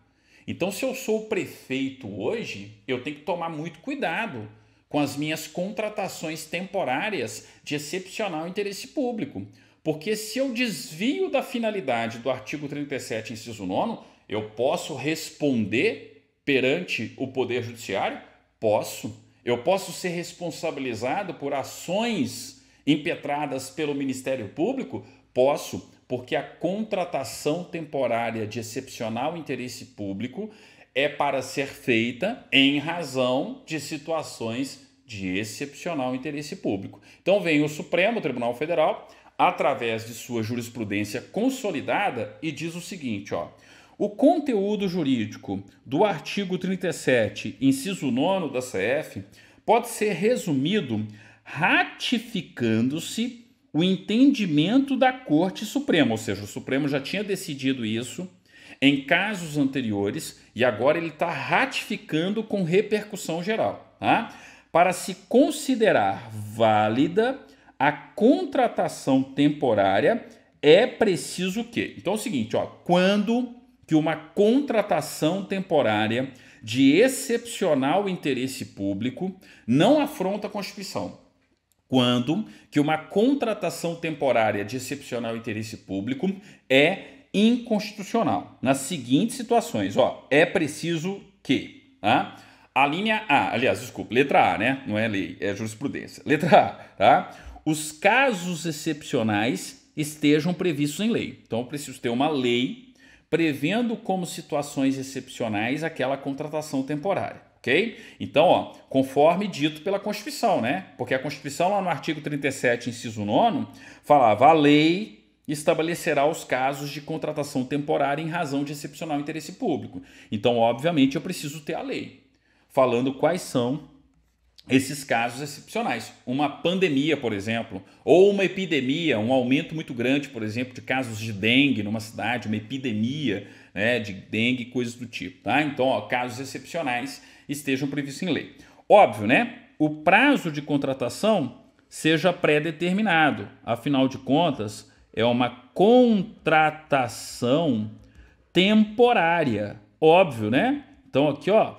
Então, se eu sou prefeito hoje, eu tenho que tomar muito cuidado com as minhas contratações temporárias de excepcional interesse público. Porque se eu desvio da finalidade do artigo 37, inciso 9, eu posso responder perante o Poder Judiciário? Posso. Eu posso ser responsabilizado por ações impetradas pelo Ministério Público? Posso, porque a contratação temporária de excepcional interesse público é para ser feita em razão de situações de excepcional interesse público. Então vem o Supremo Tribunal Federal através de sua jurisprudência consolidada e diz o seguinte, ó: o conteúdo jurídico do artigo 37, inciso 9 da CF, pode ser resumido ratificando-se o entendimento da Corte Suprema, ou seja, o Supremo já tinha decidido isso em casos anteriores e agora ele está ratificando com repercussão geral, tá? para se considerar válida a contratação temporária é preciso o quê? Então é o seguinte, ó, quando que uma contratação temporária de excepcional interesse público não afronta a Constituição. Quando que uma contratação temporária de excepcional interesse público é inconstitucional. Nas seguintes situações, ó, é preciso que, tá? A linha A, aliás, desculpa, letra A, né? Não é lei, é jurisprudência. Letra A, tá? Os casos excepcionais estejam previstos em lei. Então, eu preciso ter uma lei prevendo como situações excepcionais aquela contratação temporária. Ok? Então, ó, conforme dito pela Constituição, né? Porque a Constituição, lá no artigo 37, inciso 9, falava: a lei estabelecerá os casos de contratação temporária em razão de excepcional interesse público. Então, obviamente, eu preciso ter a lei falando quais são esses casos excepcionais. Uma pandemia, por exemplo, ou uma epidemia, um aumento muito grande, por exemplo, de casos de dengue numa cidade, uma epidemia né, de dengue, coisas do tipo. Tá? Então, ó, casos excepcionais estejam previstos em lei. Óbvio, né? O prazo de contratação seja pré-determinado. Afinal de contas, é uma contratação temporária. Óbvio, né? Então aqui, ó,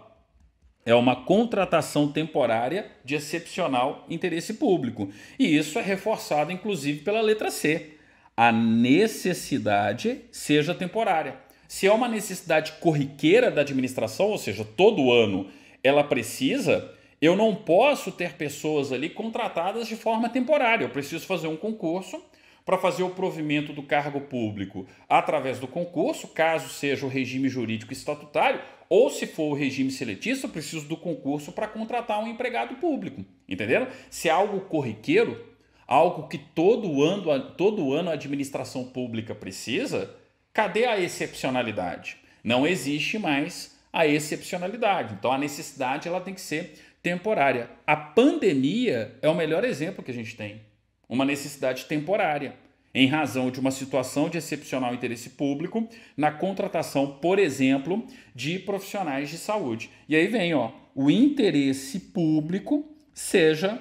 é uma contratação temporária de excepcional interesse público. E isso é reforçado, inclusive, pela letra C. A necessidade seja temporária. Se é uma necessidade corriqueira da administração, ou seja, todo ano ela precisa, eu não posso ter pessoas ali contratadas de forma temporária. Eu preciso fazer um concurso para fazer o provimento do cargo público através do concurso, caso seja o regime jurídico estatutário, ou se for o regime seletista, eu preciso do concurso para contratar um empregado público. Entenderam? Se é algo corriqueiro, algo que todo ano, todo ano a administração pública precisa, cadê a excepcionalidade? Não existe mais a excepcionalidade. Então a necessidade ela tem que ser temporária. A pandemia é o melhor exemplo que a gente tem. Uma necessidade temporária em razão de uma situação de excepcional interesse público, na contratação, por exemplo, de profissionais de saúde. E aí vem, ó, o interesse público seja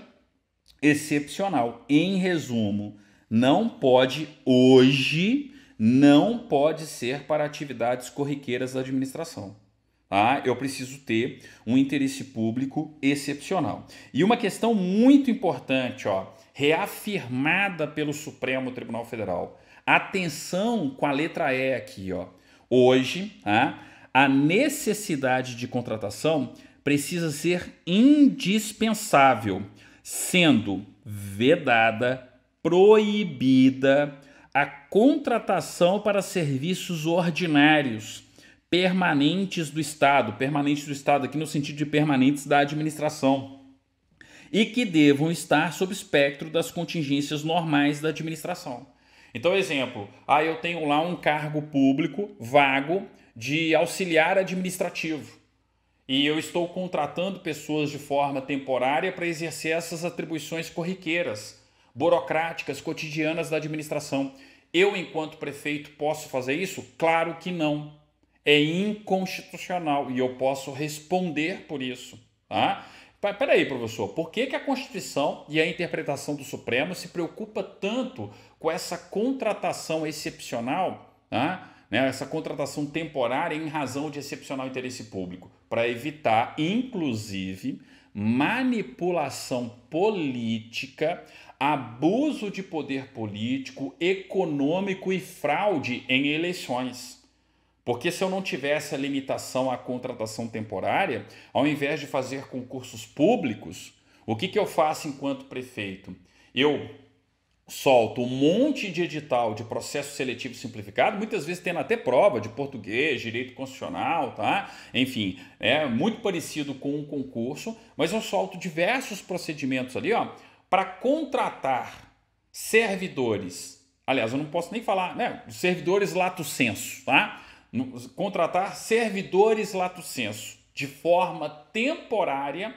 excepcional. Em resumo, não pode hoje, não pode ser para atividades corriqueiras da administração. Ah, Eu preciso ter um interesse público excepcional. E uma questão muito importante, ó, reafirmada pelo Supremo Tribunal Federal. Atenção com a letra E aqui, ó. Hoje, tá? a necessidade de contratação precisa ser indispensável, sendo vedada, proibida a contratação para serviços ordinários permanentes do Estado, permanentes do Estado aqui no sentido de permanentes da administração e que devam estar sob espectro das contingências normais da administração. Então, exemplo, ah, eu tenho lá um cargo público vago de auxiliar administrativo e eu estou contratando pessoas de forma temporária para exercer essas atribuições corriqueiras, burocráticas, cotidianas da administração. Eu, enquanto prefeito, posso fazer isso? Claro que não. É inconstitucional e eu posso responder por isso. Tá? Peraí, professor, por que, que a Constituição e a interpretação do Supremo se preocupa tanto com essa contratação excepcional, tá? né? essa contratação temporária em razão de excepcional interesse público? Para evitar, inclusive, manipulação política, abuso de poder político, econômico e fraude em eleições. Porque se eu não tivesse a limitação à contratação temporária, ao invés de fazer concursos públicos, o que, que eu faço enquanto prefeito? Eu solto um monte de edital de processo seletivo simplificado, muitas vezes tendo até prova de português, direito constitucional, tá? Enfim, é muito parecido com um concurso, mas eu solto diversos procedimentos ali, ó, para contratar servidores. Aliás, eu não posso nem falar, né? Servidores lato senso, tá? contratar servidores lato senso de forma temporária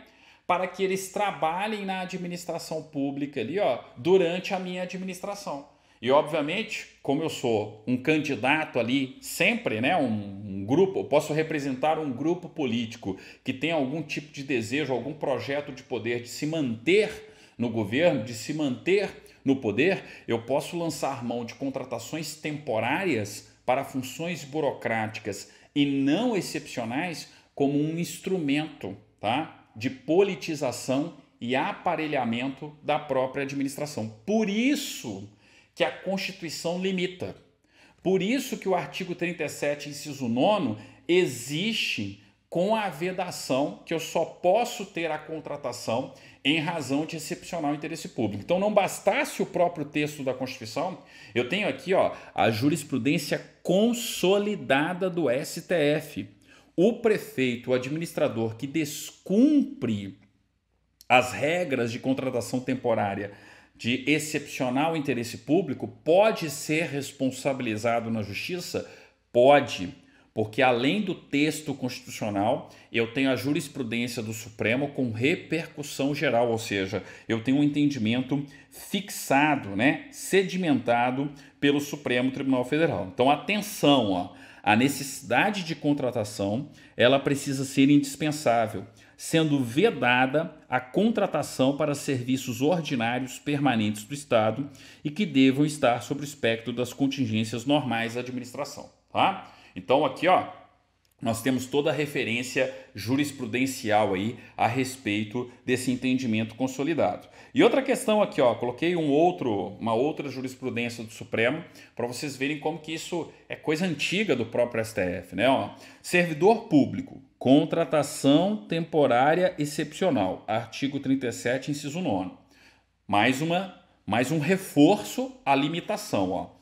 para que eles trabalhem na administração pública ali, ó, durante a minha administração. E obviamente, como eu sou um candidato ali sempre, né, um, um grupo, eu posso representar um grupo político que tem algum tipo de desejo, algum projeto de poder de se manter no governo, de se manter no poder, eu posso lançar mão de contratações temporárias para funções burocráticas e não excepcionais como um instrumento tá, de politização e aparelhamento da própria administração. Por isso que a Constituição limita. Por isso que o artigo 37, inciso 9, existe com a vedação que eu só posso ter a contratação em razão de excepcional interesse público. Então, não bastasse o próprio texto da Constituição, eu tenho aqui ó, a jurisprudência consolidada do STF. O prefeito, o administrador que descumpre as regras de contratação temporária de excepcional interesse público pode ser responsabilizado na justiça? Pode porque além do texto constitucional, eu tenho a jurisprudência do Supremo com repercussão geral, ou seja, eu tenho um entendimento fixado, né, sedimentado pelo Supremo Tribunal Federal. Então, atenção, ó, a necessidade de contratação, ela precisa ser indispensável, sendo vedada a contratação para serviços ordinários permanentes do Estado e que devam estar sob o espectro das contingências normais da administração, tá? Então aqui, ó, nós temos toda a referência jurisprudencial aí a respeito desse entendimento consolidado. E outra questão aqui, ó, coloquei um outro, uma outra jurisprudência do Supremo para vocês verem como que isso é coisa antiga do próprio STF, né? Ó, servidor público, contratação temporária excepcional, artigo 37, inciso 9. Mais uma, mais um reforço à limitação, ó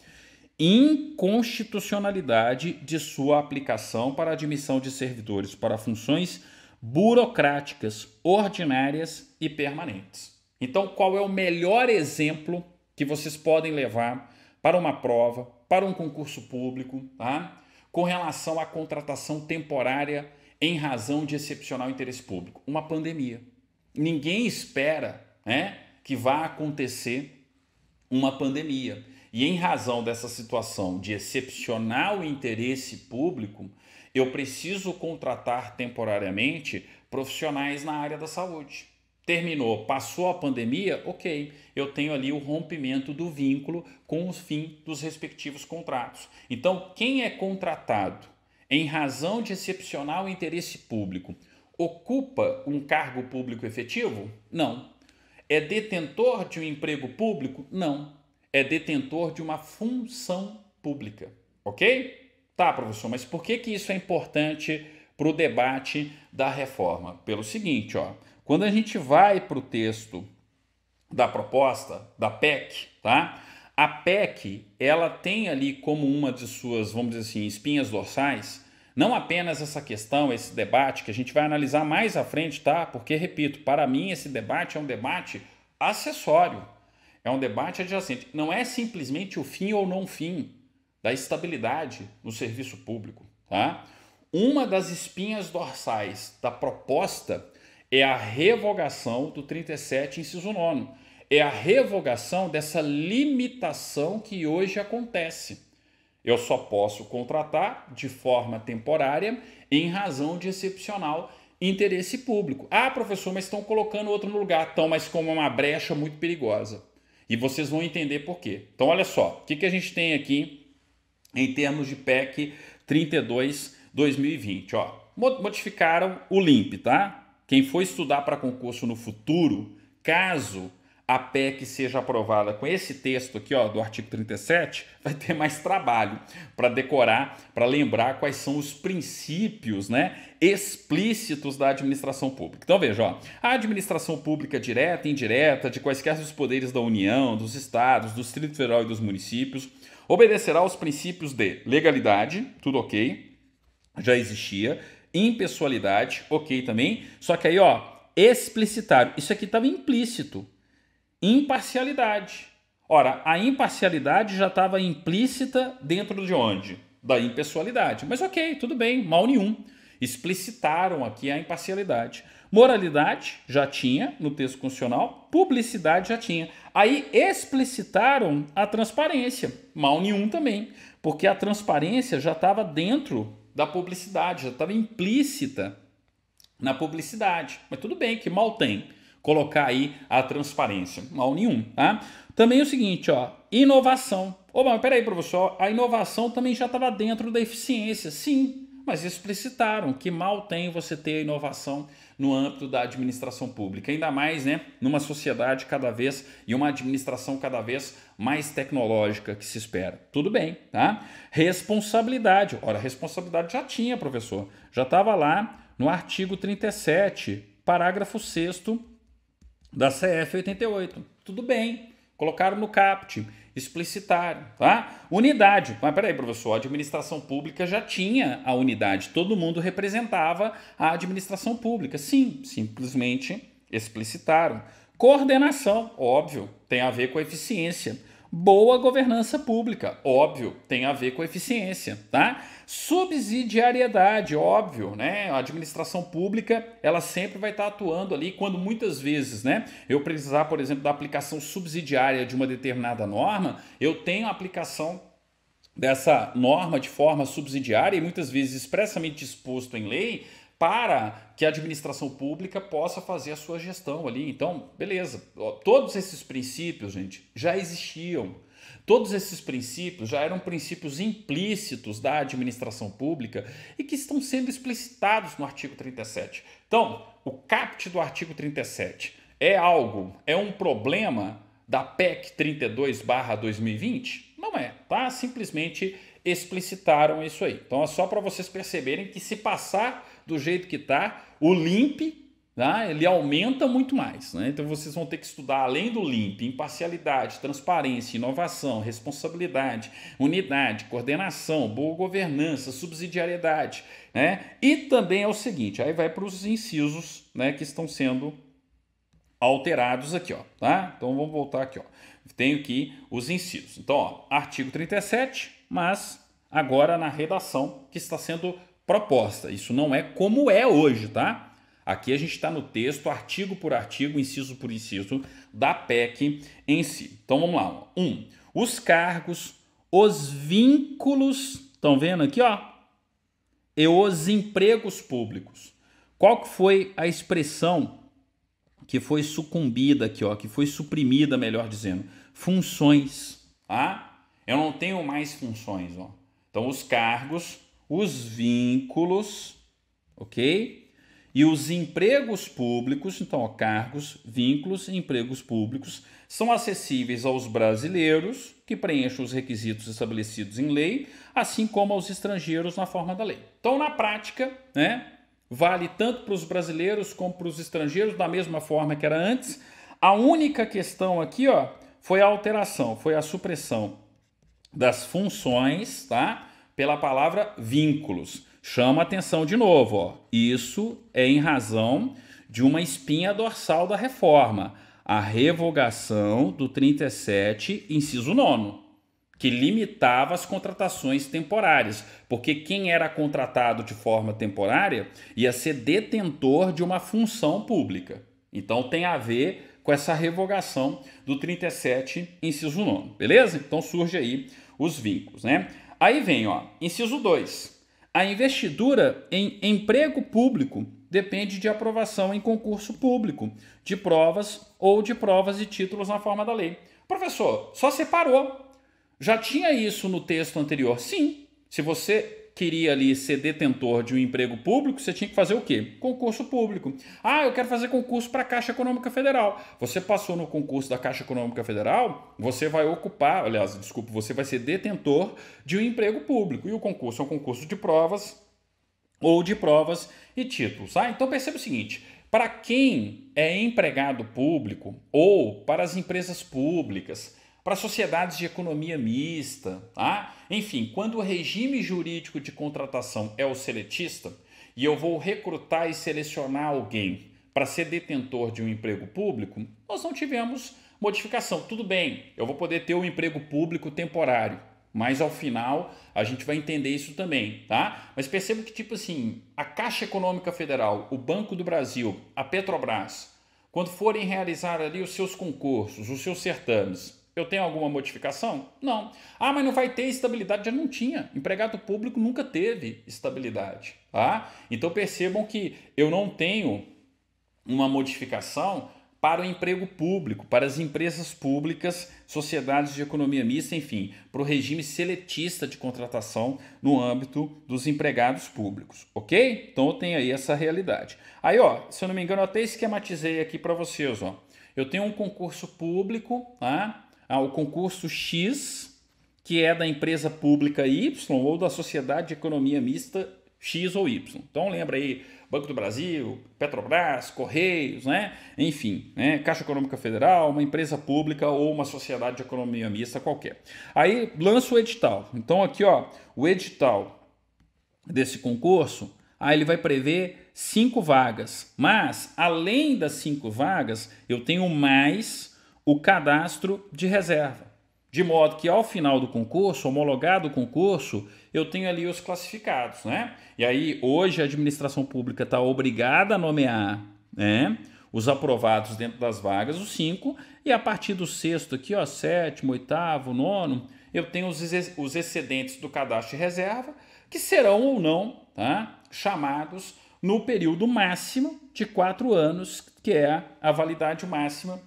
inconstitucionalidade de sua aplicação para admissão de servidores para funções burocráticas ordinárias e permanentes. Então, qual é o melhor exemplo que vocês podem levar para uma prova, para um concurso público, tá? com relação à contratação temporária em razão de excepcional interesse público? Uma pandemia. Ninguém espera né, que vá acontecer uma pandemia. E em razão dessa situação de excepcional interesse público, eu preciso contratar temporariamente profissionais na área da saúde. Terminou, passou a pandemia, ok, eu tenho ali o rompimento do vínculo com o fim dos respectivos contratos. Então, quem é contratado em razão de excepcional interesse público ocupa um cargo público efetivo? Não. É detentor de um emprego público? Não é detentor de uma função pública, ok? Tá, professor, mas por que, que isso é importante para o debate da reforma? Pelo seguinte, ó, quando a gente vai para o texto da proposta, da PEC, tá? A PEC, ela tem ali como uma de suas, vamos dizer assim, espinhas dorsais, não apenas essa questão, esse debate, que a gente vai analisar mais à frente, tá? Porque, repito, para mim esse debate é um debate acessório. É um debate adjacente. Não é simplesmente o fim ou não fim da estabilidade no serviço público. Tá? Uma das espinhas dorsais da proposta é a revogação do 37, inciso 9. É a revogação dessa limitação que hoje acontece. Eu só posso contratar de forma temporária em razão de excepcional interesse público. Ah, professor, mas estão colocando outro no lugar, tão, mas como uma brecha muito perigosa. E vocês vão entender por quê. Então, olha só, o que, que a gente tem aqui em termos de PEC 32 2020. Ó, modificaram o LIMP, tá? Quem for estudar para concurso no futuro, caso a PEC seja aprovada com esse texto aqui, ó, do artigo 37, vai ter mais trabalho para decorar, para lembrar quais são os princípios, né, explícitos da administração pública. Então veja, ó, a administração pública direta e indireta de quaisquer dos poderes da União, dos estados, do Distrito Federal e dos municípios obedecerá aos princípios de legalidade, tudo OK, já existia, impessoalidade, OK também, só que aí, ó, explicitar, isso aqui estava implícito imparcialidade. Ora, a imparcialidade já estava implícita dentro de onde? Da impessoalidade. Mas ok, tudo bem, mal nenhum. Explicitaram aqui a imparcialidade. Moralidade já tinha no texto constitucional, publicidade já tinha. Aí explicitaram a transparência, mal nenhum também, porque a transparência já estava dentro da publicidade, já estava implícita na publicidade. Mas tudo bem, que mal tem colocar aí a transparência. Mal nenhum, tá? Também é o seguinte, ó, inovação. Opa, mas peraí, professor, a inovação também já estava dentro da eficiência. Sim, mas explicitaram que mal tem você ter a inovação no âmbito da administração pública, ainda mais né, numa sociedade cada vez e uma administração cada vez mais tecnológica que se espera. Tudo bem, tá? Responsabilidade. Ora, responsabilidade já tinha, professor. Já estava lá no artigo 37, parágrafo 6 da CF 88. Tudo bem, colocaram no CAPT, explicitaram, tá? Unidade. Mas peraí, professor, a administração pública já tinha a unidade, todo mundo representava a administração pública. Sim, simplesmente explicitaram. Coordenação, óbvio, tem a ver com eficiência. Boa governança pública, óbvio, tem a ver com eficiência, tá? Subsidiariedade, óbvio, né? A administração pública, ela sempre vai estar atuando ali quando muitas vezes, né, eu precisar, por exemplo, da aplicação subsidiária de uma determinada norma, eu tenho a aplicação dessa norma de forma subsidiária e muitas vezes expressamente disposto em lei, para que a administração pública possa fazer a sua gestão ali. Então, beleza. Todos esses princípios, gente, já existiam. Todos esses princípios já eram princípios implícitos da administração pública e que estão sendo explicitados no artigo 37. Então, o capte do artigo 37 é algo, é um problema da PEC 32/2020? Não é, tá? Simplesmente explicitaram isso aí. Então é só para vocês perceberem que se passar do jeito que está, o LIMP, tá? ele aumenta muito mais. Né? Então vocês vão ter que estudar, além do LIMP, imparcialidade, transparência, inovação, responsabilidade, unidade, coordenação, boa governança, subsidiariedade. Né? E também é o seguinte, aí vai para os incisos né, que estão sendo alterados aqui, ó, tá? Então vamos voltar aqui, ó. Tenho aqui os incisos. Então, ó, artigo 37, mas agora na redação que está sendo proposta. Isso não é como é hoje, tá? Aqui a gente está no texto, artigo por artigo, inciso por inciso, da PEC em si. Então vamos lá. Um, os cargos, os vínculos, estão vendo aqui, ó? E os empregos públicos. Qual que foi a expressão que foi sucumbida aqui, ó? Que foi suprimida, melhor dizendo. Funções, tá? Eu não tenho mais funções, ó. Então os cargos, os vínculos, ok? E os empregos públicos, então, ó, cargos, vínculos e empregos públicos são acessíveis aos brasileiros que preenchem os requisitos estabelecidos em lei, assim como aos estrangeiros na forma da lei. Então, na prática, né, vale tanto para os brasileiros como para os estrangeiros da mesma forma que era antes. A única questão aqui, ó, foi a alteração, foi a supressão das funções, tá? pela palavra vínculos. Chama atenção de novo, ó. Isso é em razão de uma espinha dorsal da reforma, a revogação do 37, inciso 9, que limitava as contratações temporárias, porque quem era contratado de forma temporária ia ser detentor de uma função pública. Então tem a ver com essa revogação do 37, inciso 9, beleza? Então surge aí os vínculos, né? Aí vem, ó, inciso 2. A investidura em emprego público depende de aprovação em concurso público, de provas ou de provas e títulos na forma da lei. Professor, só separou. Já tinha isso no texto anterior? Sim. Se você queria ali ser detentor de um emprego público, você tinha que fazer o quê? Concurso público. Ah, eu quero fazer concurso para a Caixa Econômica Federal. Você passou no concurso da Caixa Econômica Federal, você vai ocupar, aliás, desculpa, você vai ser detentor de um emprego público. E o concurso é um concurso de provas ou de provas e títulos. Ah, então perceba o seguinte: para quem é empregado público ou para as empresas públicas, para sociedades de economia mista. Tá? Enfim, quando o regime jurídico de contratação é o seletista, e eu vou recrutar e selecionar alguém para ser detentor de um emprego público, nós não tivemos modificação. Tudo bem, eu vou poder ter um emprego público temporário, mas ao final a gente vai entender isso também, tá? Mas perceba que, tipo assim, a Caixa Econômica Federal, o Banco do Brasil, a Petrobras, quando forem realizar ali os seus concursos, os seus certames, eu tenho alguma modificação? Não. Ah, mas não vai ter estabilidade. Já não tinha. Empregado público nunca teve estabilidade. Tá? Então percebam que eu não tenho uma modificação para o emprego público, para as empresas públicas, sociedades de economia mista, enfim, para o regime seletista de contratação no âmbito dos empregados públicos, ok? Então eu tenho aí essa realidade. Aí, ó, se eu não me engano, eu até esquematizei aqui para vocês, ó. Eu tenho um concurso público, tá? ao ah, concurso X, que é da empresa pública Y ou da sociedade de economia mista X ou Y. Então lembra aí Banco do Brasil, Petrobras, Correios, né? Enfim, né? Caixa Econômica Federal, uma empresa pública ou uma sociedade de economia mista qualquer. Aí lança o edital. Então aqui, ó, o edital desse concurso, aí ah, ele vai prever cinco vagas. Mas além das cinco vagas, eu tenho mais o cadastro de reserva. De modo que ao final do concurso, homologado o concurso, eu tenho ali os classificados, né? E aí, hoje a administração pública está obrigada a nomear, né? Os aprovados dentro das vagas, os cinco, e a partir do sexto aqui, ó, sétimo, oitavo, nono, eu tenho os, ex os excedentes do cadastro de reserva, que serão ou não tá? chamados no período máximo de quatro anos, que é a validade máxima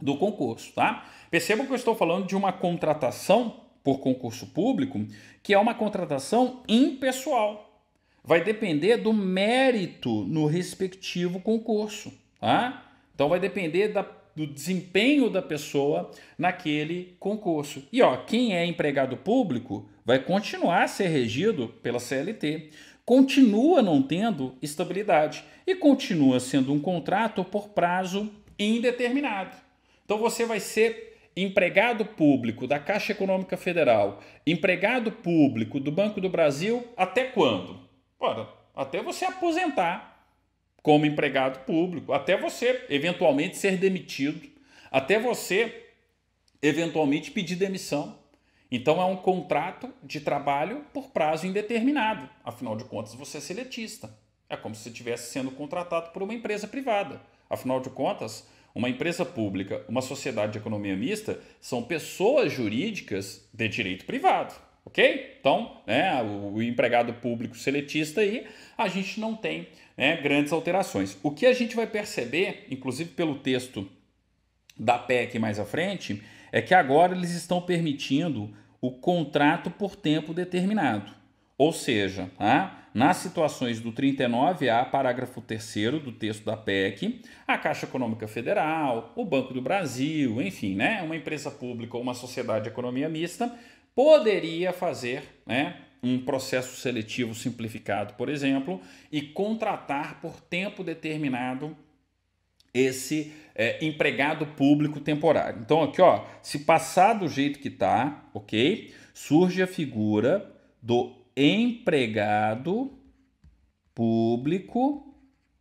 do concurso, tá? Percebam que eu estou falando de uma contratação por concurso público, que é uma contratação impessoal. Vai depender do mérito no respectivo concurso, tá? Então vai depender da, do desempenho da pessoa naquele concurso. E ó, quem é empregado público vai continuar a ser regido pela CLT, continua não tendo estabilidade e continua sendo um contrato por prazo indeterminado. Então você vai ser empregado público da Caixa Econômica Federal, empregado público do Banco do Brasil, até quando? Ora, até você aposentar como empregado público, até você eventualmente ser demitido, até você eventualmente pedir demissão. Então é um contrato de trabalho por prazo indeterminado. Afinal de contas, você é seletista. É como se você estivesse sendo contratado por uma empresa privada. Afinal de contas, uma empresa pública, uma sociedade de economia mista são pessoas jurídicas de direito privado, ok? Então, né, o empregado público seletista aí, a gente não tem né, grandes alterações. O que a gente vai perceber, inclusive pelo texto da PEC mais à frente, é que agora eles estão permitindo o contrato por tempo determinado. Ou seja, tá? nas situações do 39A, parágrafo 3 do texto da PEC, a Caixa Econômica Federal, o Banco do Brasil, enfim, né, uma empresa pública ou uma sociedade de economia mista poderia fazer né, um processo seletivo simplificado, por exemplo, e contratar por tempo determinado esse é, empregado público temporário. Então aqui, ó, se passar do jeito que está, ok, surge a figura do empregado público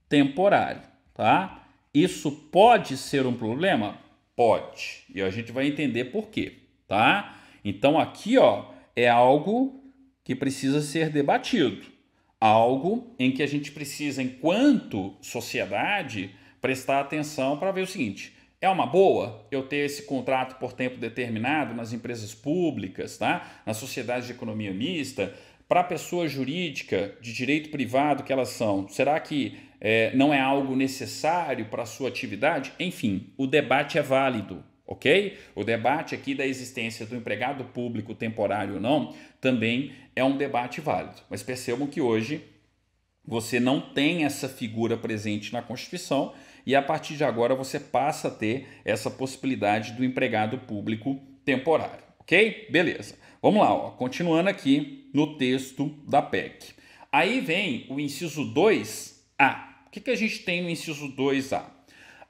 temporário, tá? Isso pode ser um problema? Pode. E a gente vai entender por quê, tá? Então aqui, ó, é algo que precisa ser debatido, algo em que a gente precisa, enquanto sociedade, prestar atenção para ver o seguinte: é uma boa eu ter esse contrato por tempo determinado nas empresas públicas, tá? Na sociedade de economia mista, para a pessoa jurídica de direito privado que elas são, será que é, não é algo necessário para a sua atividade? Enfim, o debate é válido, ok? O debate aqui da existência do empregado público temporário ou não também é um debate válido. Mas percebam que hoje você não tem essa figura presente na Constituição e a partir de agora você passa a ter essa possibilidade do empregado público temporário, ok? Beleza. Vamos lá, ó, continuando aqui no texto da PEC. Aí vem o inciso 2A. O que, que a gente tem no inciso 2A?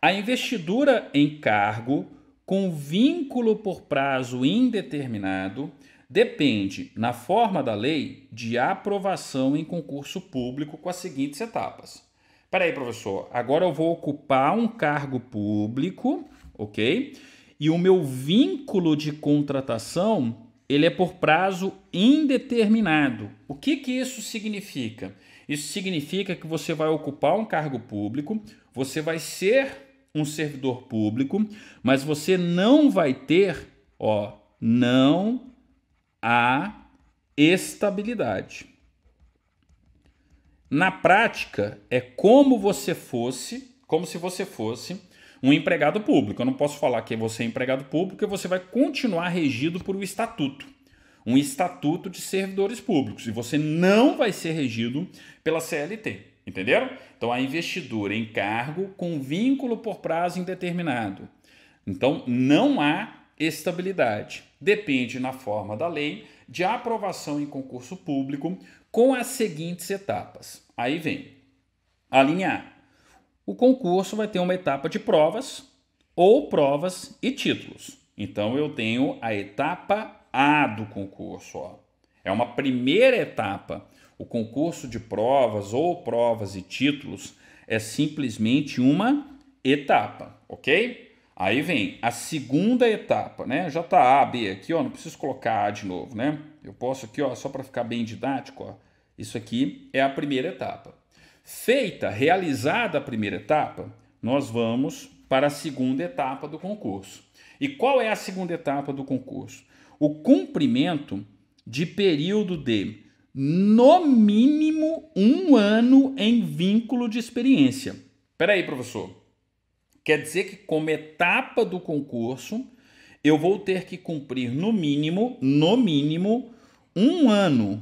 A investidura em cargo com vínculo por prazo indeterminado depende, na forma da lei, de aprovação em concurso público com as seguintes etapas. Peraí, professor, agora eu vou ocupar um cargo público, ok? E o meu vínculo de contratação ele é por prazo indeterminado. O que, que isso significa? Isso significa que você vai ocupar um cargo público, você vai ser um servidor público, mas você não vai ter, ó, não há estabilidade. Na prática, é como você fosse, como se você fosse um empregado público. Eu não posso falar que você é empregado público, porque você vai continuar regido por um estatuto. Um estatuto de servidores públicos. E você não vai ser regido pela CLT. Entenderam? Então, a investidura em cargo com vínculo por prazo indeterminado. Então, não há estabilidade. Depende, na forma da lei, de aprovação em concurso público com as seguintes etapas. Aí vem: a linha A, o concurso vai ter uma etapa de provas ou provas e títulos. Então eu tenho a etapa A do concurso. Ó. É uma primeira etapa. O concurso de provas ou provas e títulos é simplesmente uma etapa, ok? Aí vem a segunda etapa, né? Já tá A, B aqui, ó, não preciso colocar A de novo, né? Eu posso aqui, ó, só para ficar bem didático, ó. Isso aqui é a primeira etapa. Feita, realizada a primeira etapa, nós vamos para a segunda etapa do concurso. E qual é a segunda etapa do concurso? O cumprimento de período de no mínimo um ano em vínculo de experiência. aí, professor. Quer dizer que, como etapa do concurso, eu vou ter que cumprir no mínimo, no mínimo, um ano.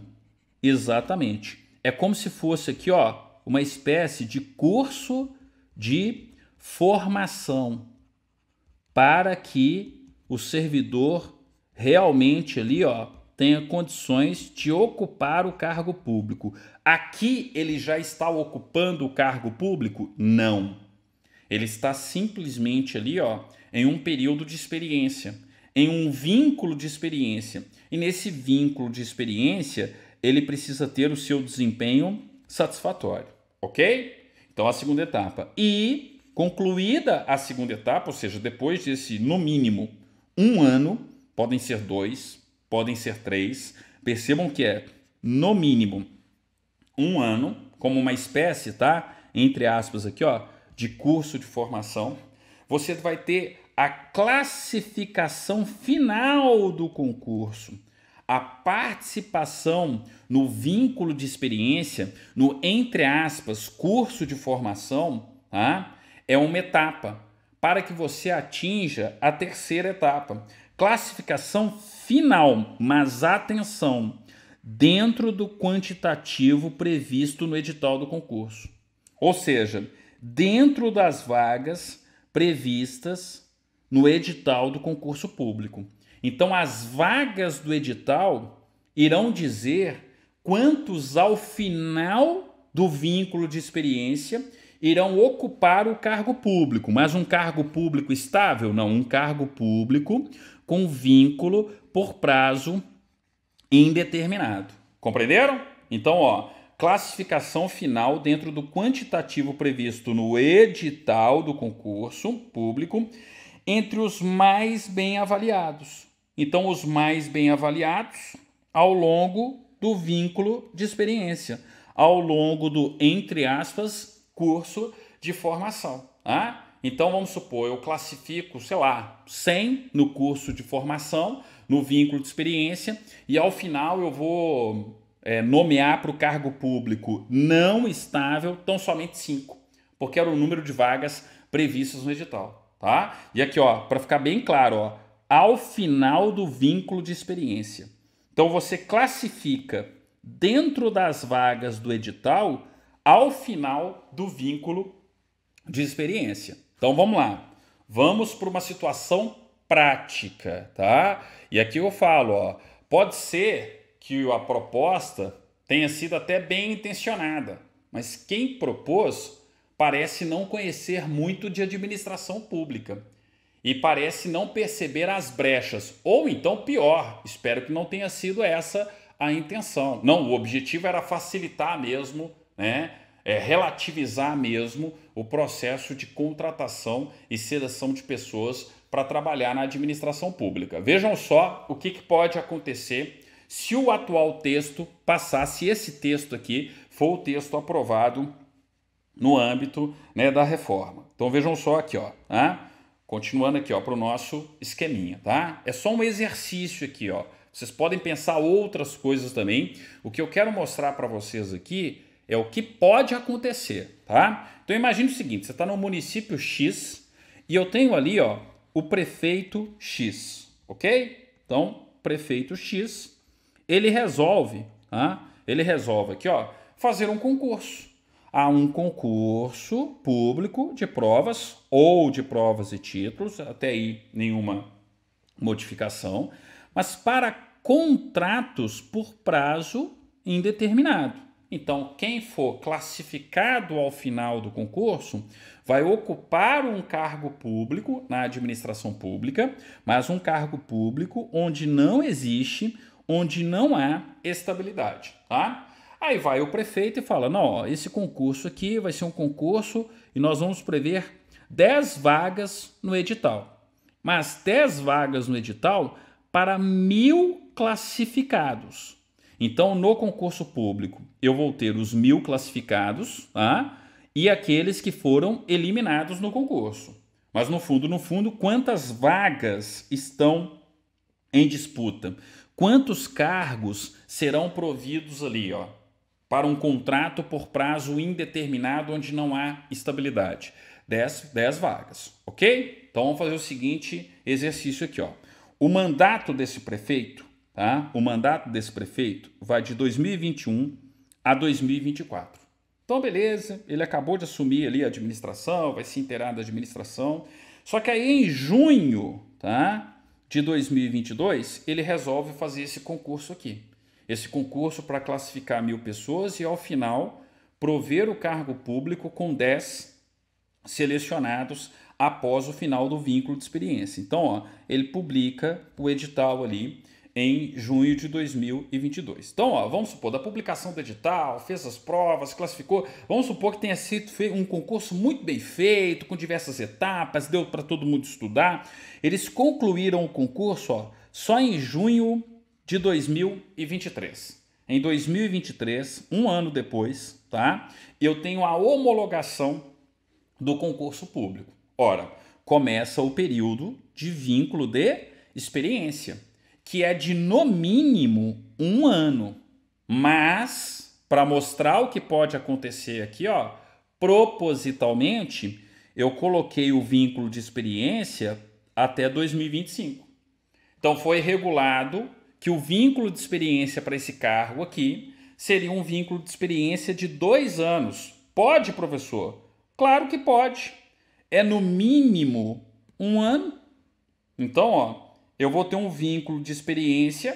Exatamente. É como se fosse aqui, ó, uma espécie de curso de formação para que o servidor realmente ali, ó, tenha condições de ocupar o cargo público. Aqui ele já está ocupando o cargo público? Não. Ele está simplesmente ali, ó, em um período de experiência, em um vínculo de experiência. E nesse vínculo de experiência, ele precisa ter o seu desempenho satisfatório. Ok? Então, a segunda etapa. E, concluída a segunda etapa, ou seja, depois desse, no mínimo, um ano, podem ser dois, podem ser três, percebam que é, no mínimo, um ano, como uma espécie, tá? Entre aspas aqui, ó, de curso de formação, você vai ter a classificação final do concurso a participação no vínculo de experiência, no entre aspas, curso de formação, tá? é uma etapa para que você atinja a terceira etapa, classificação final, mas atenção, dentro do quantitativo previsto no edital do concurso. Ou seja, dentro das vagas previstas no edital do concurso público. Então, as vagas do edital irão dizer quantos, ao final do vínculo de experiência, irão ocupar o cargo público. Mas um cargo público estável? Não, um cargo público com vínculo por prazo indeterminado. Compreenderam? Então, ó, classificação final dentro do quantitativo previsto no edital do concurso público entre os mais bem avaliados. Então, os mais bem avaliados ao longo do vínculo de experiência, ao longo do, entre aspas, curso de formação. Tá? Então, vamos supor, eu classifico, sei lá, 100 no curso de formação, no vínculo de experiência, e ao final eu vou é, nomear para o cargo público não estável tão somente 5, porque era o número de vagas previstas no edital. Tá? E aqui, ó, para ficar bem claro, ó, ao final do vínculo de experiência. Então você classifica dentro das vagas do edital ao final do vínculo de experiência. Então vamos lá. Vamos para uma situação prática, tá? E aqui eu falo, ó, pode ser que a proposta tenha sido até bem intencionada, mas quem propôs parece não conhecer muito de administração pública e parece não perceber as brechas. Ou então, pior, espero que não tenha sido essa a intenção. Não, o objetivo era facilitar mesmo, né? É, relativizar mesmo o processo de contratação e seleção de pessoas para trabalhar na administração pública. Vejam só o que, que pode acontecer se o atual texto passar, se esse texto aqui for o texto aprovado no âmbito né, da reforma. Então vejam só aqui, ó. Tá? Continuando aqui, ó, para o nosso esqueminha, tá? É só um exercício aqui, ó. Vocês podem pensar outras coisas também. O que eu quero mostrar para vocês aqui é o que pode acontecer, tá? Então imagine o seguinte, você está no município X e eu tenho ali, ó, o prefeito X, ok? Então, prefeito X, ele resolve, tá? Ele resolve aqui, ó, fazer um concurso a um concurso público de provas ou de provas e títulos, até aí nenhuma modificação, mas para contratos por prazo indeterminado. Então, quem for classificado ao final do concurso vai ocupar um cargo público na administração pública, mas um cargo público onde não existe, onde não há estabilidade, tá? Aí vai o prefeito e fala: não, esse concurso aqui vai ser um concurso e nós vamos prever 10 vagas no edital. Mas 10 vagas no edital para mil classificados. Então, no concurso público, eu vou ter os mil classificados tá? e aqueles que foram eliminados no concurso. Mas no fundo, no fundo, quantas vagas estão em disputa? Quantos cargos serão providos ali, ó? para um contrato por prazo indeterminado onde não há estabilidade. 10, 10 vagas, ok? Então vamos fazer o seguinte exercício aqui, ó. O mandato desse prefeito, tá? O mandato desse prefeito vai de 2021 a 2024. Então beleza, ele acabou de assumir ali a administração, vai se inteirar da administração. Só que aí em junho, tá? De 2022, ele resolve fazer esse concurso aqui esse concurso para classificar mil pessoas e, ao final, prover o cargo público com 10 selecionados após o final do vínculo de experiência. Então, ó, ele publica o edital ali em junho de 2022. Então, ó, vamos supor, da publicação do edital, fez as provas, classificou, vamos supor que tenha sido um concurso muito bem feito, com diversas etapas, deu para todo mundo estudar. Eles concluíram o concurso ó, só em junho de 2023. Em 2023, um ano depois, tá? Eu tenho a homologação do concurso público. Ora, começa o período de vínculo de experiência, que é de no mínimo um ano. Mas, para mostrar o que pode acontecer aqui, ó, propositalmente, eu coloquei o vínculo de experiência até 2025. Então, foi regulado que o vínculo de experiência para esse cargo aqui seria um vínculo de experiência de dois anos. Pode, professor? Claro que pode. É no mínimo um ano. Então, ó, eu vou ter um vínculo de experiência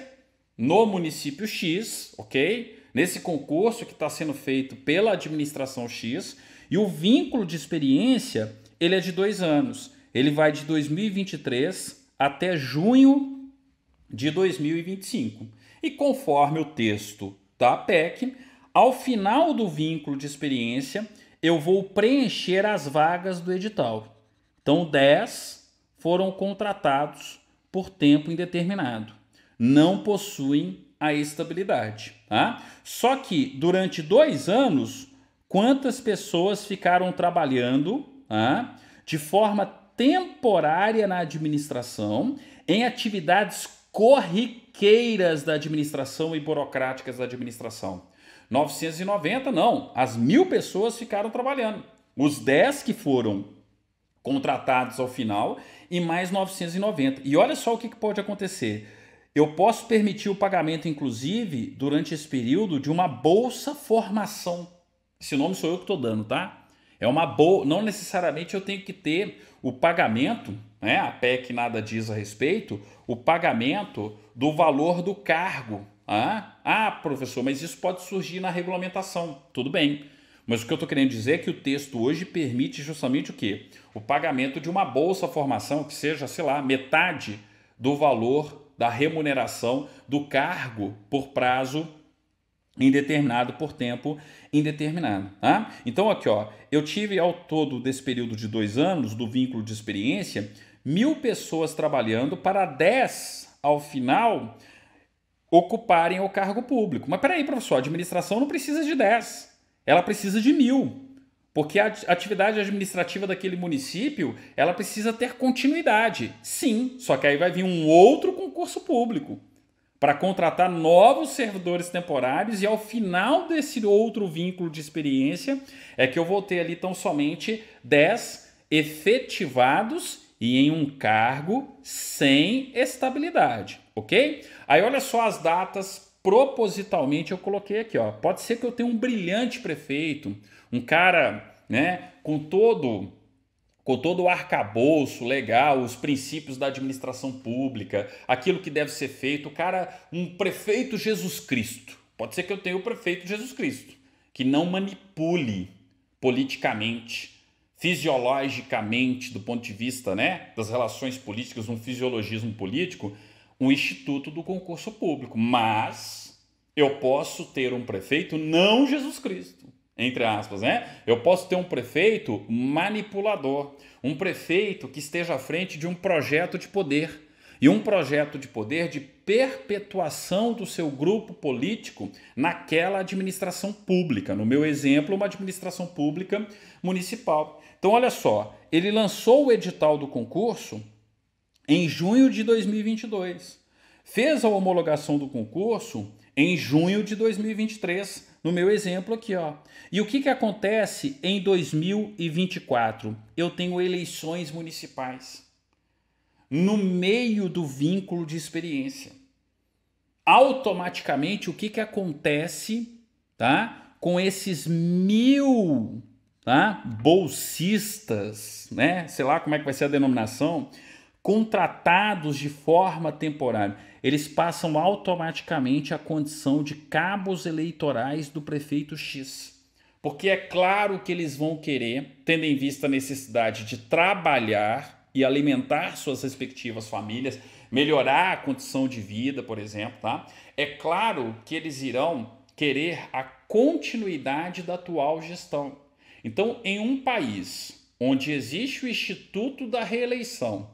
no município X, ok? Nesse concurso que está sendo feito pela administração X. E o vínculo de experiência, ele é de dois anos. Ele vai de 2023 até junho de 2025. E conforme o texto da PEC, ao final do vínculo de experiência, eu vou preencher as vagas do edital. Então, 10 foram contratados por tempo indeterminado. Não possuem a estabilidade. Tá? Só que durante dois anos, quantas pessoas ficaram trabalhando tá? de forma temporária na administração em atividades corriqueiras da administração e burocráticas da administração. 990, não. As mil pessoas ficaram trabalhando. Os 10 que foram contratados ao final e mais 990. E olha só o que pode acontecer. Eu posso permitir o pagamento, inclusive, durante esse período, de uma bolsa formação. Esse nome sou eu que estou dando, tá? É uma boa. Não necessariamente eu tenho que ter o pagamento, né, a PEC nada diz a respeito, o pagamento do valor do cargo. Ah, ah professor, mas isso pode surgir na regulamentação. Tudo bem. Mas o que eu estou querendo dizer é que o texto hoje permite justamente o quê? O pagamento de uma bolsa formação que seja, sei lá, metade do valor da remuneração do cargo por prazo indeterminado por tempo indeterminado. Tá? Então, aqui, ó, eu tive ao todo desse período de dois anos do vínculo de experiência, mil pessoas trabalhando para dez ao final ocuparem o cargo público. Mas peraí, professor, a administração não precisa de dez, ela precisa de mil. Porque a atividade administrativa daquele município, ela precisa ter continuidade. Sim, só que aí vai vir um outro concurso público para contratar novos servidores temporários e ao final desse outro vínculo de experiência é que eu vou ter ali tão somente 10 efetivados e em um cargo sem estabilidade, ok? Aí olha só as datas propositalmente eu coloquei aqui, ó. Pode ser que eu tenha um brilhante prefeito, um cara, né, com todo com todo o arcabouço legal, os princípios da administração pública, aquilo que deve ser feito. Cara, um prefeito Jesus Cristo. Pode ser que eu tenha o prefeito Jesus Cristo, que não manipule politicamente, fisiologicamente, do ponto de vista né, das relações políticas, um fisiologismo político, um instituto do concurso público. Mas eu posso ter um prefeito não Jesus Cristo entre aspas, né? Eu posso ter um prefeito manipulador, um prefeito que esteja à frente de um projeto de poder e um projeto de poder de perpetuação do seu grupo político naquela administração pública. No meu exemplo, uma administração pública municipal. Então, olha só, ele lançou o edital do concurso em junho de 2022, fez a homologação do concurso em junho de 2023 no meu exemplo aqui, ó. E o que, que acontece em 2024? Eu tenho eleições municipais no meio do vínculo de experiência. Automaticamente, o que, que acontece tá, com esses mil tá, bolsistas, né? Sei lá como é que vai ser a denominação contratados de forma temporária, eles passam automaticamente à condição de cabos eleitorais do prefeito X. Porque é claro que eles vão querer, tendo em vista a necessidade de trabalhar e alimentar suas respectivas famílias, melhorar a condição de vida, por exemplo, tá? É claro que eles irão querer a continuidade da atual gestão. Então, em um país onde existe o Instituto da Reeleição,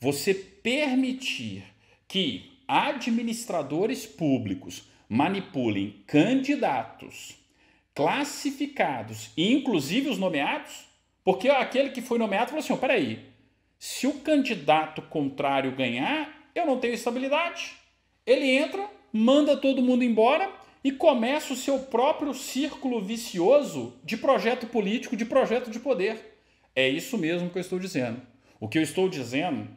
você permitir que administradores públicos manipulem candidatos classificados e inclusive os nomeados? Porque aquele que foi nomeado falou assim: oh, peraí, se o candidato contrário ganhar, eu não tenho estabilidade. Ele entra, manda todo mundo embora e começa o seu próprio círculo vicioso de projeto político, de projeto de poder. É isso mesmo que eu estou dizendo. O que eu estou dizendo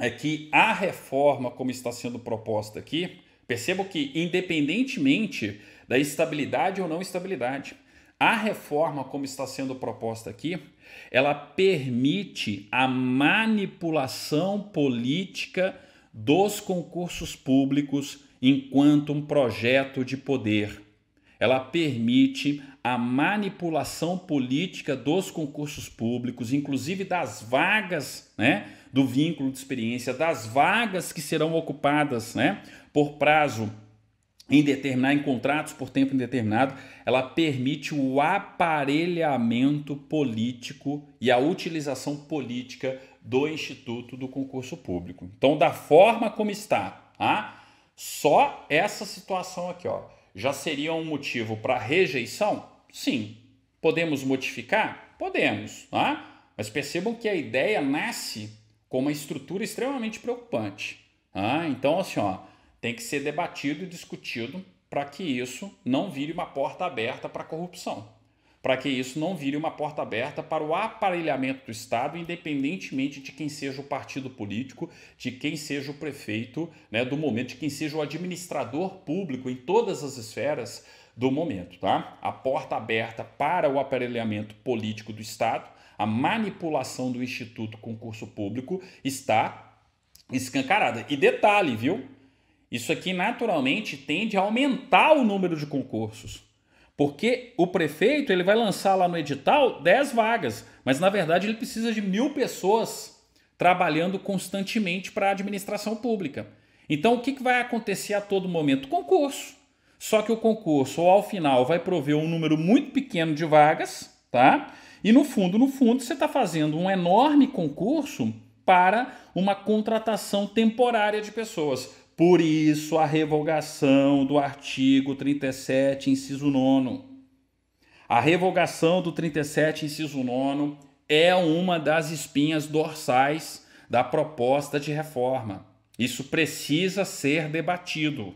é que a reforma como está sendo proposta aqui, percebo que independentemente da estabilidade ou não estabilidade, a reforma como está sendo proposta aqui, ela permite a manipulação política dos concursos públicos enquanto um projeto de poder. Ela permite a manipulação política dos concursos públicos, inclusive das vagas, né? do vínculo de experiência, das vagas que serão ocupadas né, por prazo indeterminado, em contratos por tempo indeterminado, ela permite o aparelhamento político e a utilização política do Instituto do Concurso Público. Então, da forma como está, tá? só essa situação aqui ó, já seria um motivo para rejeição? Sim. Podemos modificar? Podemos. Tá? Mas percebam que a ideia nasce com uma estrutura extremamente preocupante. Ah, então, assim, ó, tem que ser debatido e discutido para que isso não vire uma porta aberta para a corrupção, para que isso não vire uma porta aberta para o aparelhamento do Estado, independentemente de quem seja o partido político, de quem seja o prefeito, né, do momento, de quem seja o administrador público em todas as esferas do momento, tá? A porta aberta para o aparelhamento político do Estado, a manipulação do Instituto Concurso Público está escancarada. E detalhe, viu? Isso aqui naturalmente tende a aumentar o número de concursos. Porque o prefeito ele vai lançar lá no edital 10 vagas, mas na verdade ele precisa de mil pessoas trabalhando constantemente para a administração pública. Então o que, que vai acontecer a todo momento? Concurso. Só que o concurso, ao final, vai prover um número muito pequeno de vagas, tá? E no fundo, no fundo, você está fazendo um enorme concurso para uma contratação temporária de pessoas. Por isso, a revogação do artigo 37, inciso 9. A revogação do 37, inciso 9, é uma das espinhas dorsais da proposta de reforma. Isso precisa ser debatido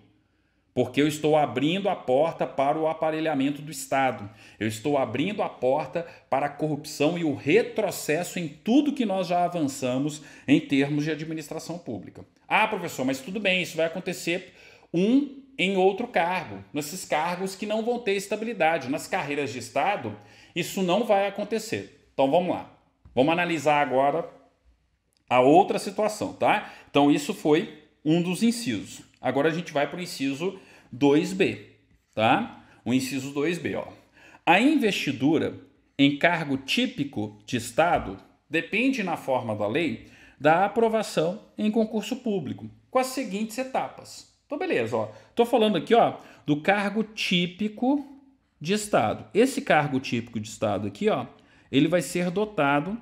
porque eu estou abrindo a porta para o aparelhamento do Estado, eu estou abrindo a porta para a corrupção e o retrocesso em tudo que nós já avançamos em termos de administração pública. Ah, professor, mas tudo bem, isso vai acontecer um em outro cargo, nesses cargos que não vão ter estabilidade. Nas carreiras de Estado, isso não vai acontecer. Então vamos lá. Vamos analisar agora a outra situação, tá? Então isso foi um dos incisos. Agora a gente vai para o inciso 2B, tá? O inciso 2B, ó. A investidura em cargo típico de Estado depende, na forma da lei, da aprovação em concurso público, com as seguintes etapas. Então, beleza, ó. Tô falando aqui, ó, do cargo típico de Estado. Esse cargo típico de Estado aqui, ó, ele vai ser dotado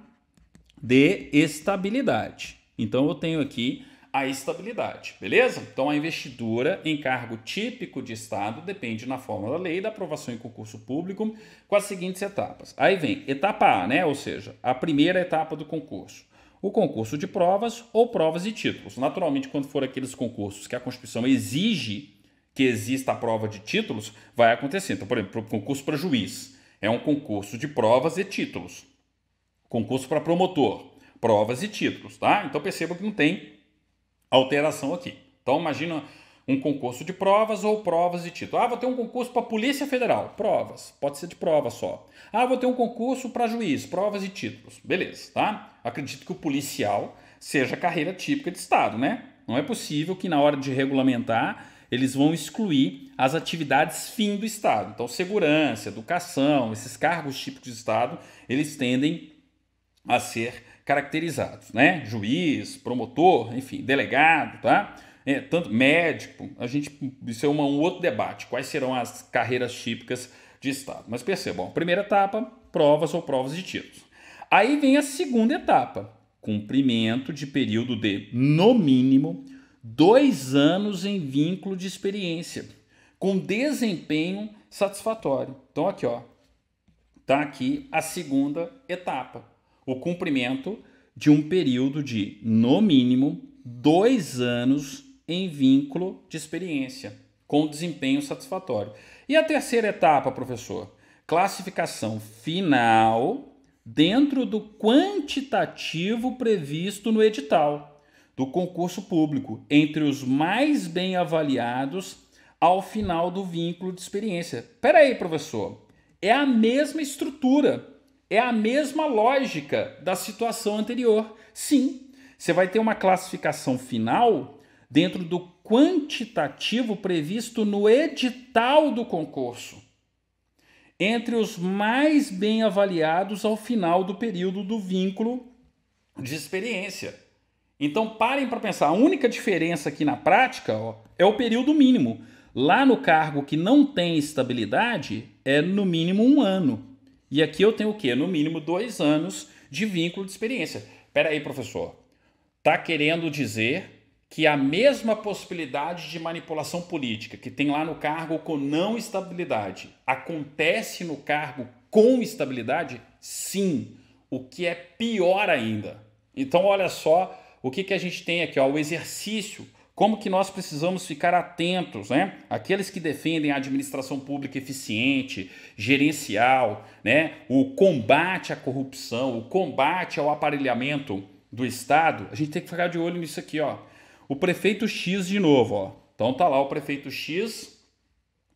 de estabilidade. Então, eu tenho aqui a estabilidade, beleza? Então a investidura em cargo típico de Estado depende na forma da lei da aprovação em concurso público com as seguintes etapas. Aí vem etapa A, né? Ou seja, a primeira etapa do concurso. O concurso de provas ou provas e títulos. Naturalmente, quando for aqueles concursos que a Constituição exige que exista a prova de títulos, vai acontecer. Então, por exemplo, o concurso para juiz é um concurso de provas e títulos. Concurso para promotor, provas e títulos, tá? Então perceba que não tem alteração aqui. Então imagina um concurso de provas ou provas de título. Ah, vou ter um concurso para Polícia Federal, provas, pode ser de prova só. Ah, vou ter um concurso para juiz, provas e títulos. Beleza, tá? Acredito que o policial seja a carreira típica de Estado, né? Não é possível que na hora de regulamentar eles vão excluir as atividades fim do Estado. Então, segurança, educação, esses cargos típicos de Estado, eles tendem a ser caracterizados, né? Juiz, promotor, enfim, delegado, tá? É, tanto médico, a gente isso é uma, um outro debate. Quais serão as carreiras típicas de estado? Mas percebam, primeira etapa, provas ou provas de títulos. Aí vem a segunda etapa, cumprimento de período de no mínimo dois anos em vínculo de experiência, com desempenho satisfatório. Então aqui ó, tá aqui a segunda etapa o cumprimento de um período de, no mínimo, dois anos em vínculo de experiência, com desempenho satisfatório. E a terceira etapa, professor? Classificação final dentro do quantitativo previsto no edital do concurso público, entre os mais bem avaliados ao final do vínculo de experiência. Pera aí, professor. É a mesma estrutura é a mesma lógica da situação anterior. Sim, você vai ter uma classificação final dentro do quantitativo previsto no edital do concurso, entre os mais bem avaliados ao final do período do vínculo de experiência. Então parem para pensar, a única diferença aqui na prática ó, é o período mínimo. Lá no cargo que não tem estabilidade, é no mínimo um ano. E aqui eu tenho o quê? No mínimo dois anos de vínculo de experiência. Pera aí, professor. Tá querendo dizer que a mesma possibilidade de manipulação política que tem lá no cargo com não estabilidade acontece no cargo com estabilidade? Sim, o que é pior ainda. Então, olha só o que, que a gente tem aqui: ó, o exercício como que nós precisamos ficar atentos, né? Aqueles que defendem a administração pública eficiente, gerencial, né? O combate à corrupção, o combate ao aparelhamento do Estado, a gente tem que ficar de olho nisso aqui, ó. O prefeito X de novo, ó. Então tá lá o prefeito X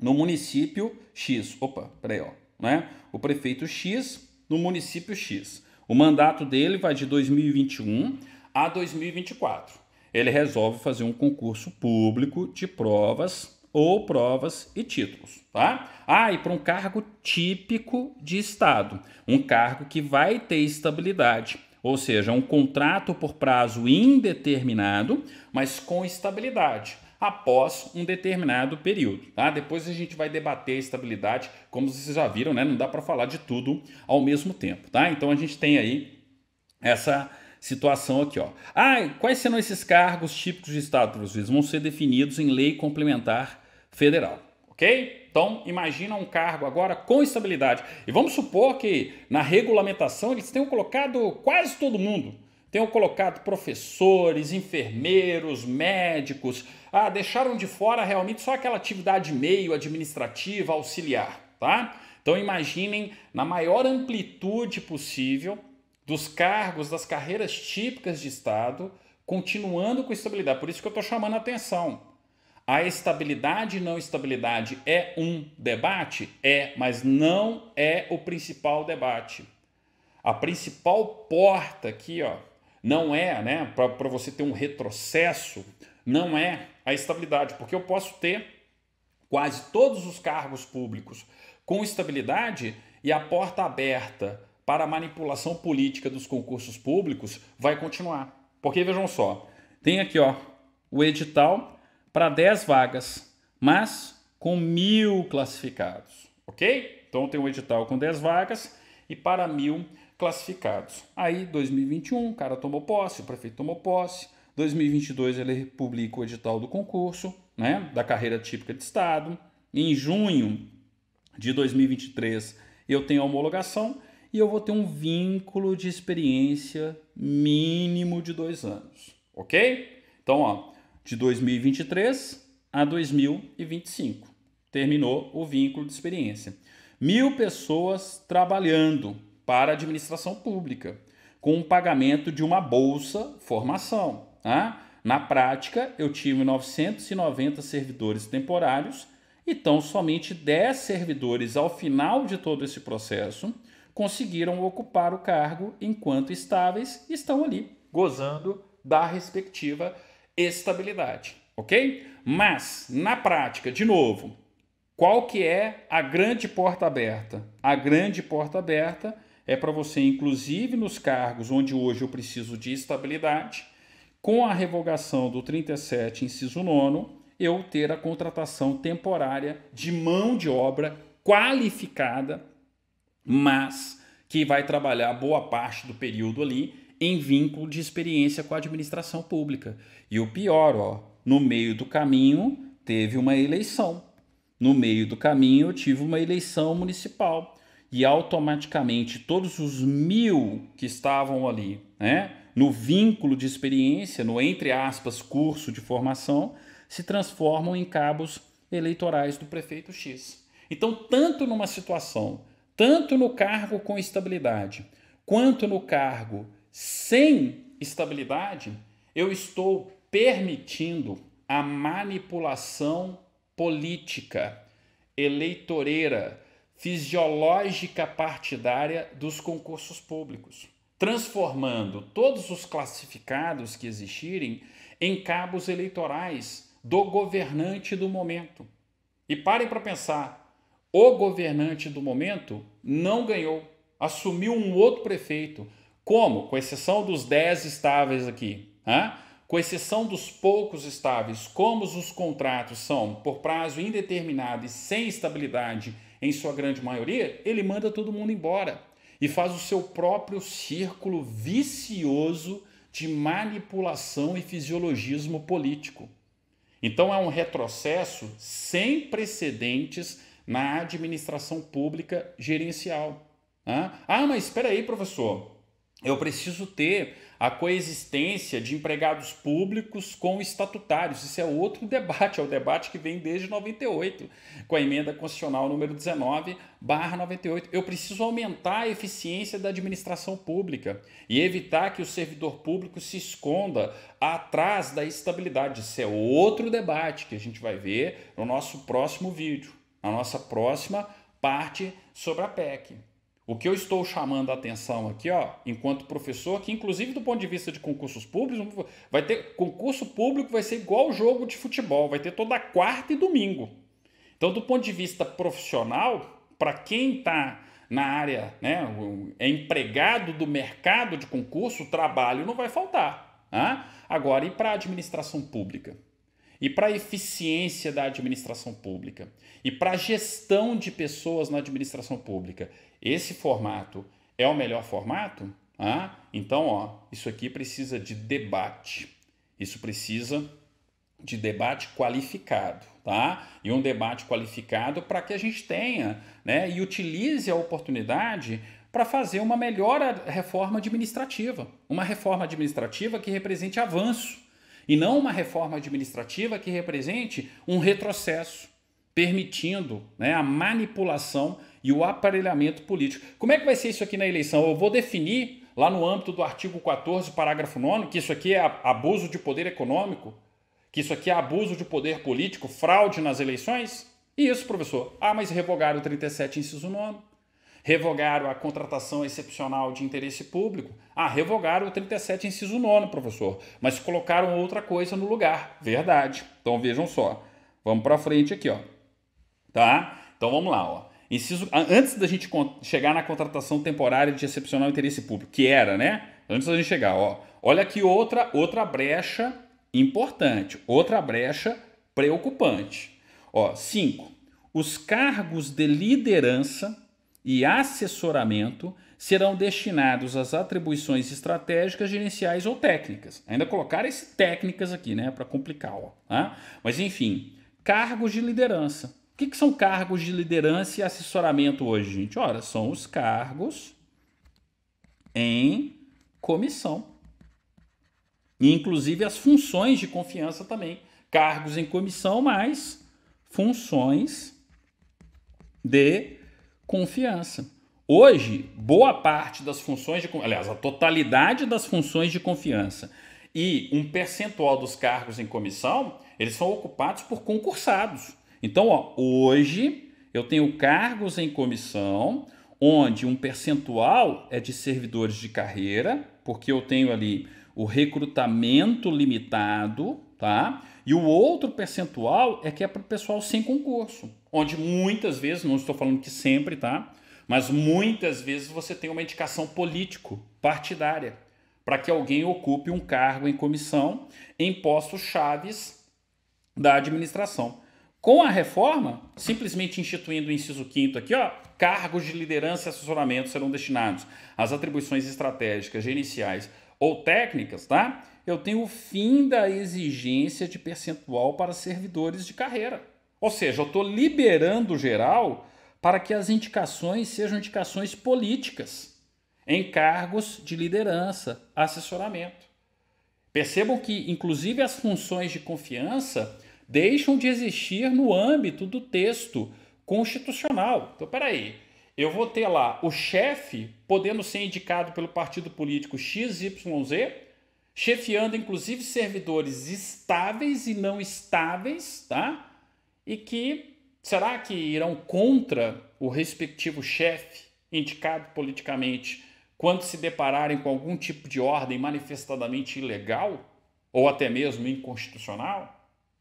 no município X. Opa, peraí, ó. Né? O prefeito X no município X. O mandato dele vai de 2021 a 2024 ele resolve fazer um concurso público de provas ou provas e títulos, tá? Ah, e para um cargo típico de Estado, um cargo que vai ter estabilidade, ou seja, um contrato por prazo indeterminado, mas com estabilidade após um determinado período. Tá? Depois a gente vai debater a estabilidade, como vocês já viram, né? não dá para falar de tudo ao mesmo tempo. Tá? Então a gente tem aí essa situação aqui. Ó. Ah, quais serão esses cargos típicos de Estado, Vão ser definidos em lei complementar federal, ok? Então, imagina um cargo agora com estabilidade. E vamos supor que na regulamentação eles tenham colocado quase todo mundo. Tenham colocado professores, enfermeiros, médicos. Ah, deixaram de fora realmente só aquela atividade meio administrativa, auxiliar, tá? Então imaginem na maior amplitude possível dos cargos, das carreiras típicas de Estado, continuando com estabilidade. Por isso que eu estou chamando a atenção. A estabilidade e não estabilidade é um debate? É, mas não é o principal debate. A principal porta aqui, ó, não é, né, para você ter um retrocesso, não é a estabilidade, porque eu posso ter quase todos os cargos públicos com estabilidade e a porta aberta para a manipulação política dos concursos públicos vai continuar. Porque vejam só, tem aqui ó, o edital para 10 vagas, mas com mil classificados, ok? Então tem um edital com 10 vagas e para mil classificados. Aí 2021 o cara tomou posse, o prefeito tomou posse, 2022 ele publica o edital do concurso, né, da carreira típica de Estado. Em junho de 2023 eu tenho a homologação e eu vou ter um vínculo de experiência mínimo de dois anos, ok? Então, ó, de 2023 a 2025 terminou o vínculo de experiência. Mil pessoas trabalhando para a administração pública com o um pagamento de uma bolsa formação. Tá? Na prática, eu tive 990 servidores temporários, então somente 10 servidores ao final de todo esse processo conseguiram ocupar o cargo enquanto estáveis e estão ali gozando da respectiva estabilidade, ok? Mas na prática, de novo, qual que é a grande porta aberta? A grande porta aberta é para você, inclusive nos cargos onde hoje eu preciso de estabilidade, com a revogação do 37, inciso 9, eu ter a contratação temporária de mão de obra qualificada mas que vai trabalhar boa parte do período ali em vínculo de experiência com a administração pública. E o pior, ó, no meio do caminho teve uma eleição. No meio do caminho eu tive uma eleição municipal e automaticamente todos os mil que estavam ali, né, no vínculo de experiência, no entre aspas curso de formação, se transformam em cabos eleitorais do prefeito X. Então, tanto numa situação tanto no cargo com estabilidade quanto no cargo sem estabilidade, eu estou permitindo a manipulação política, eleitoreira, fisiológica partidária dos concursos públicos, transformando todos os classificados que existirem em cabos eleitorais do governante do momento. E parem para pensar, o governante do momento não ganhou, assumiu um outro prefeito. Como? Com exceção dos 10 estáveis aqui, né? com exceção dos poucos estáveis, como os contratos são por prazo indeterminado e sem estabilidade em sua grande maioria, ele manda todo mundo embora e faz o seu próprio círculo vicioso de manipulação e fisiologismo político. Então é um retrocesso sem precedentes na administração pública gerencial. Ah, mas espera aí, professor. Eu preciso ter a coexistência de empregados públicos com estatutários. Isso é outro debate, é o debate que vem desde 98, com a emenda constitucional número 19, barra 98. Eu preciso aumentar a eficiência da administração pública e evitar que o servidor público se esconda atrás da estabilidade. Isso é outro debate que a gente vai ver no nosso próximo vídeo a nossa próxima parte sobre a PEC. O que eu estou chamando a atenção aqui, ó, enquanto professor, que inclusive do ponto de vista de concursos públicos, vai ter concurso público vai ser igual jogo de futebol, vai ter toda quarta e domingo. Então, do ponto de vista profissional, para quem está na área, né, é empregado do mercado de concurso, trabalho não vai faltar. Né? Agora, e para a administração pública? e para a eficiência da administração pública e para a gestão de pessoas na administração pública. Esse formato é o melhor formato? Ah, então, ó, isso aqui precisa de debate. Isso precisa de debate qualificado, tá? E um debate qualificado para que a gente tenha, né, e utilize a oportunidade para fazer uma melhor reforma administrativa, uma reforma administrativa que represente avanço e não uma reforma administrativa que represente um retrocesso, permitindo né, a manipulação e o aparelhamento político. Como é que vai ser isso aqui na eleição? Eu vou definir lá no âmbito do artigo 14, parágrafo 9, que isso aqui é abuso de poder econômico, que isso aqui é abuso de poder político, fraude nas eleições? E isso, professor? Ah, mas revogaram o 37, inciso 9 revogaram a contratação excepcional de interesse público. Ah, revogaram o 37, inciso 9, professor, mas colocaram outra coisa no lugar. Verdade. Então vejam só. Vamos para frente aqui, ó. Tá? Então vamos lá, ó. Inciso, antes da gente chegar na contratação temporária de excepcional interesse público, que era, né? Antes da gente chegar, ó. Olha aqui outra outra brecha importante, outra brecha preocupante. Ó, 5. Os cargos de liderança e assessoramento serão destinados às atribuições estratégicas, gerenciais ou técnicas. Ainda colocaram esse técnicas aqui, né, para complicar, ó, tá? Mas enfim, cargos de liderança. O que, que são cargos de liderança e assessoramento hoje, gente? Ora, são os cargos em comissão. E, inclusive as funções de confiança também. Cargos em comissão mais funções de confiança. Hoje, boa parte das funções de, aliás, a totalidade das funções de confiança e um percentual dos cargos em comissão, eles são ocupados por concursados. Então, ó, hoje eu tenho cargos em comissão onde um percentual é de servidores de carreira, porque eu tenho ali o recrutamento limitado, tá? E o outro percentual é que é para o pessoal sem concurso onde muitas vezes, não estou falando que sempre, tá? Mas muitas vezes você tem uma indicação político, partidária, para que alguém ocupe um cargo em comissão em postos chaves da administração. Com a reforma, simplesmente instituindo o inciso 5 aqui, ó, cargos de liderança e assessoramento serão destinados às atribuições estratégicas, gerenciais ou técnicas, tá? Eu tenho o fim da exigência de percentual para servidores de carreira. Ou seja, eu estou liberando geral para que as indicações sejam indicações políticas, em cargos de liderança, assessoramento. Percebam que, inclusive, as funções de confiança deixam de existir no âmbito do texto constitucional. Então, peraí, eu vou ter lá o chefe podendo ser indicado pelo partido político XYZ, chefiando inclusive servidores estáveis e não estáveis, tá? e que será que irão contra o respectivo chefe indicado politicamente quando se depararem com algum tipo de ordem manifestadamente ilegal ou até mesmo inconstitucional?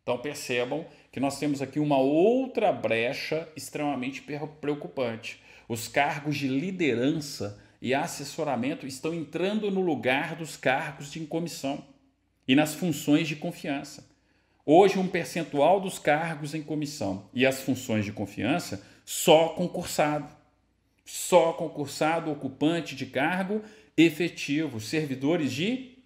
Então percebam que nós temos aqui uma outra brecha extremamente preocupante. Os cargos de liderança e assessoramento estão entrando no lugar dos cargos de comissão e nas funções de confiança. Hoje, um percentual dos cargos em comissão e as funções de confiança só concursado. Só concursado ocupante de cargo efetivo, servidores de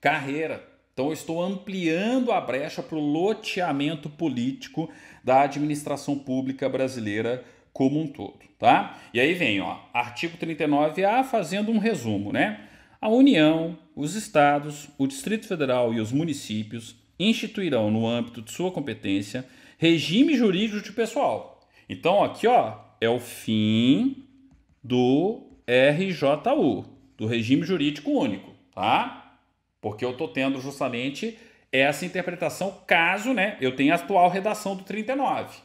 carreira. Então, eu estou ampliando a brecha para o loteamento político da administração pública brasileira como um todo, tá? E aí vem, ó, artigo 39A fazendo um resumo, né? A União, os estados, o Distrito Federal e os municípios instituirão no âmbito de sua competência regime jurídico de pessoal. Então aqui ó, é o fim do RJU, do regime jurídico único, tá? Porque eu tô tendo justamente essa interpretação caso, né, eu tenha a atual redação do 39.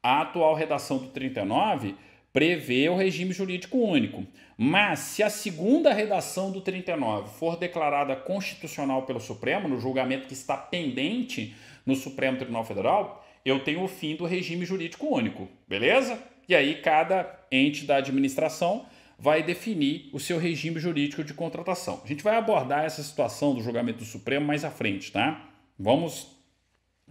A atual redação do 39 prevê o regime jurídico único. Mas se a segunda redação do 39 for declarada constitucional pelo Supremo, no julgamento que está pendente no Supremo Tribunal Federal, eu tenho o fim do regime jurídico único, beleza? E aí cada ente da administração vai definir o seu regime jurídico de contratação. A gente vai abordar essa situação do julgamento do Supremo mais à frente, tá? Vamos,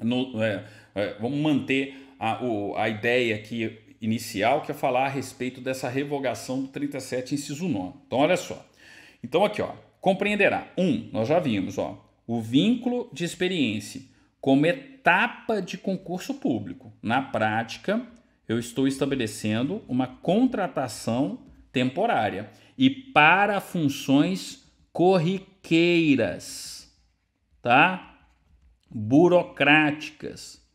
no, é, é, vamos manter a, o, a ideia que inicial, que é falar a respeito dessa revogação do 37, inciso 9. Então, olha só. Então, aqui, ó, compreenderá. Um, nós já vimos, ó, o vínculo de experiência como etapa de concurso público. Na prática, eu estou estabelecendo uma contratação temporária e para funções corriqueiras, tá? Burocráticas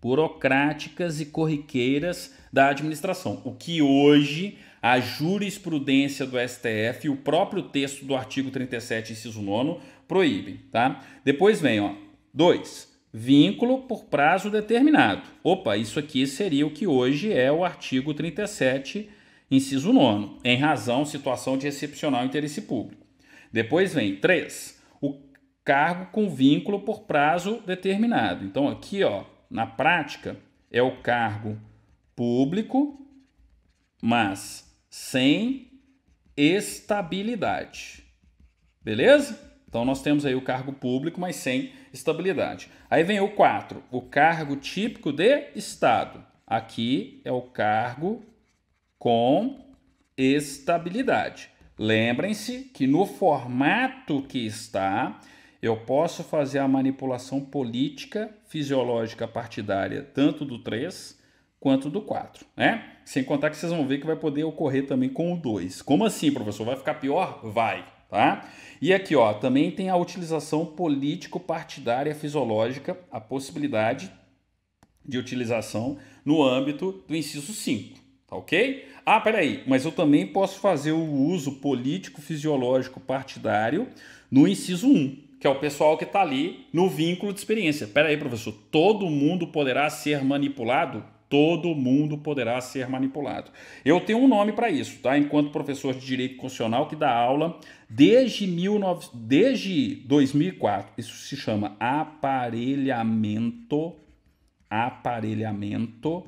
burocráticas e corriqueiras da administração, o que hoje a jurisprudência do STF e o próprio texto do artigo 37, inciso 9, proíbem, tá? Depois vem, ó, 2. Vínculo por prazo determinado. Opa, isso aqui seria o que hoje é o artigo 37, inciso 9, em razão situação de excepcional interesse público. Depois vem 3. O cargo com vínculo por prazo determinado. Então aqui, ó, na prática, é o cargo público, mas sem estabilidade. Beleza? Então nós temos aí o cargo público, mas sem estabilidade. Aí vem o 4, o cargo típico de Estado. Aqui é o cargo com estabilidade. Lembrem-se que no formato que está, eu posso fazer a manipulação política, fisiológica, partidária, tanto do 3 quanto do 4, né? Sem contar que vocês vão ver que vai poder ocorrer também com o 2. Como assim, professor? Vai ficar pior? Vai, tá? E aqui, ó, também tem a utilização político-partidária fisiológica, a possibilidade de utilização no âmbito do inciso 5, tá ok? Ah, peraí, mas eu também posso fazer o uso político-fisiológico partidário no inciso 1, que é o pessoal que está ali no vínculo de experiência. Pera aí, professor, todo mundo poderá ser manipulado? Todo mundo poderá ser manipulado. Eu tenho um nome para isso, tá? Enquanto professor de direito constitucional que dá aula desde, 19, desde 2004, isso se chama aparelhamento, aparelhamento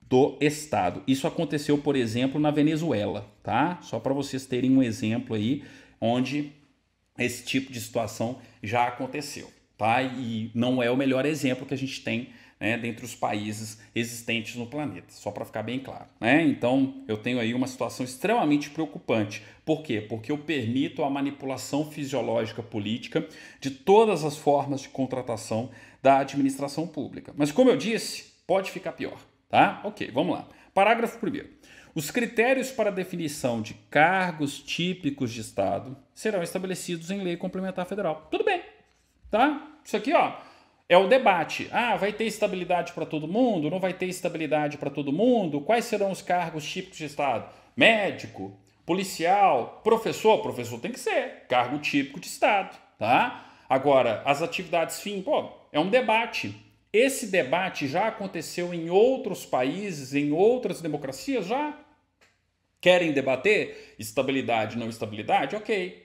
do Estado. Isso aconteceu, por exemplo, na Venezuela, tá? Só para vocês terem um exemplo aí onde esse tipo de situação já aconteceu, tá? E não é o melhor exemplo que a gente tem né, dentre os países existentes no planeta, só para ficar bem claro. Né? Então, eu tenho aí uma situação extremamente preocupante. Por quê? Porque eu permito a manipulação fisiológica política de todas as formas de contratação da administração pública. Mas, como eu disse, pode ficar pior. Tá? Ok, vamos lá. Parágrafo 1. Os critérios para definição de cargos típicos de Estado serão estabelecidos em lei complementar federal. Tudo bem, tá? Isso aqui, ó, é o debate. Ah, vai ter estabilidade para todo mundo? Não vai ter estabilidade para todo mundo? Quais serão os cargos típicos de Estado? Médico, policial, professor? Professor tem que ser, cargo típico de Estado, tá? Agora, as atividades fim, pô, é um debate. Esse debate já aconteceu em outros países, em outras democracias, já Querem debater estabilidade ou não estabilidade? Ok.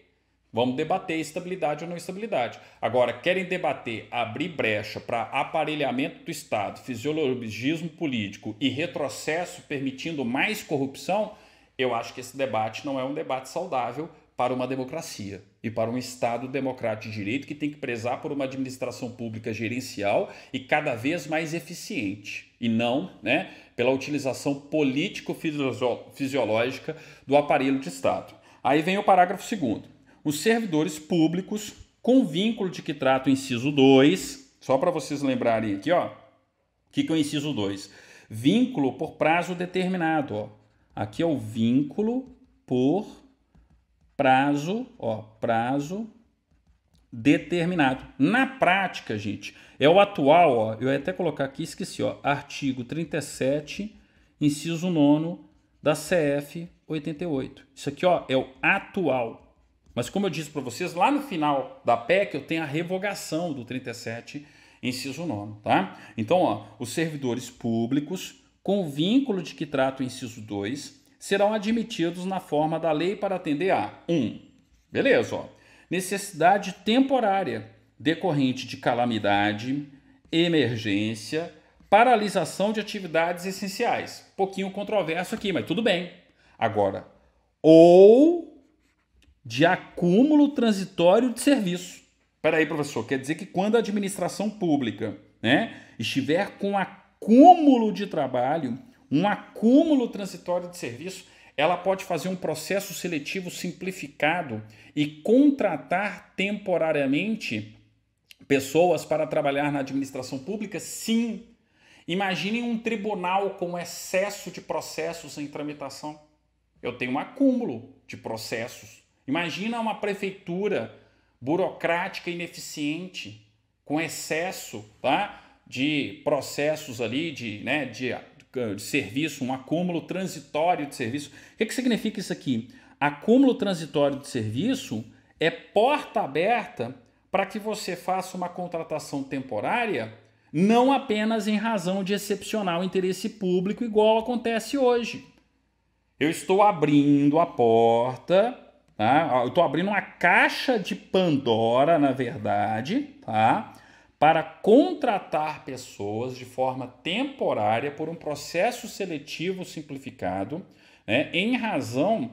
Vamos debater estabilidade ou não estabilidade. Agora, querem debater abrir brecha para aparelhamento do Estado, fisiologismo político e retrocesso permitindo mais corrupção? Eu acho que esse debate não é um debate saudável para uma democracia e para um Estado democrático de direito que tem que prezar por uma administração pública gerencial e cada vez mais eficiente e não né, pela utilização político-fisiológica do aparelho de Estado. Aí vem o parágrafo segundo. Os servidores públicos, com vínculo de que trata o inciso 2, só para vocês lembrarem aqui, ó, o que, que é o inciso 2? Vínculo por prazo determinado. Ó. Aqui é o vínculo por prazo, ó, prazo determinado. Na prática, gente, é o atual, ó, eu ia até colocar aqui, esqueci, ó, artigo 37, inciso 9 da CF 88. Isso aqui, ó, é o atual. Mas como eu disse para vocês, lá no final da PEC eu tenho a revogação do 37, inciso 9, tá? Então, ó, os servidores públicos com vínculo de que trata o inciso 2 serão admitidos na forma da lei para atender a 1. Um, beleza, ó necessidade temporária decorrente de calamidade, emergência, paralisação de atividades essenciais. Pouquinho controverso aqui, mas tudo bem. Agora, ou de acúmulo transitório de serviço. Peraí, professor, quer dizer que quando a administração pública né, estiver com acúmulo de trabalho, um acúmulo transitório de serviço, ela pode fazer um processo seletivo simplificado e contratar temporariamente pessoas para trabalhar na administração pública? Sim. Imaginem um tribunal com excesso de processos em tramitação. Eu tenho um acúmulo de processos. Imagina uma prefeitura burocrática ineficiente, com excesso tá? de processos ali, de, né, de eh, de serviço, um acúmulo transitório de serviço. O que, que significa isso aqui? Acúmulo transitório de serviço é porta aberta para que você faça uma contratação temporária, não apenas em razão de excepcional interesse público, igual acontece hoje. Eu estou abrindo a porta, tá? eu estou abrindo uma caixa de Pandora, na verdade, tá? para contratar pessoas de forma temporária por um processo seletivo simplificado, né, em razão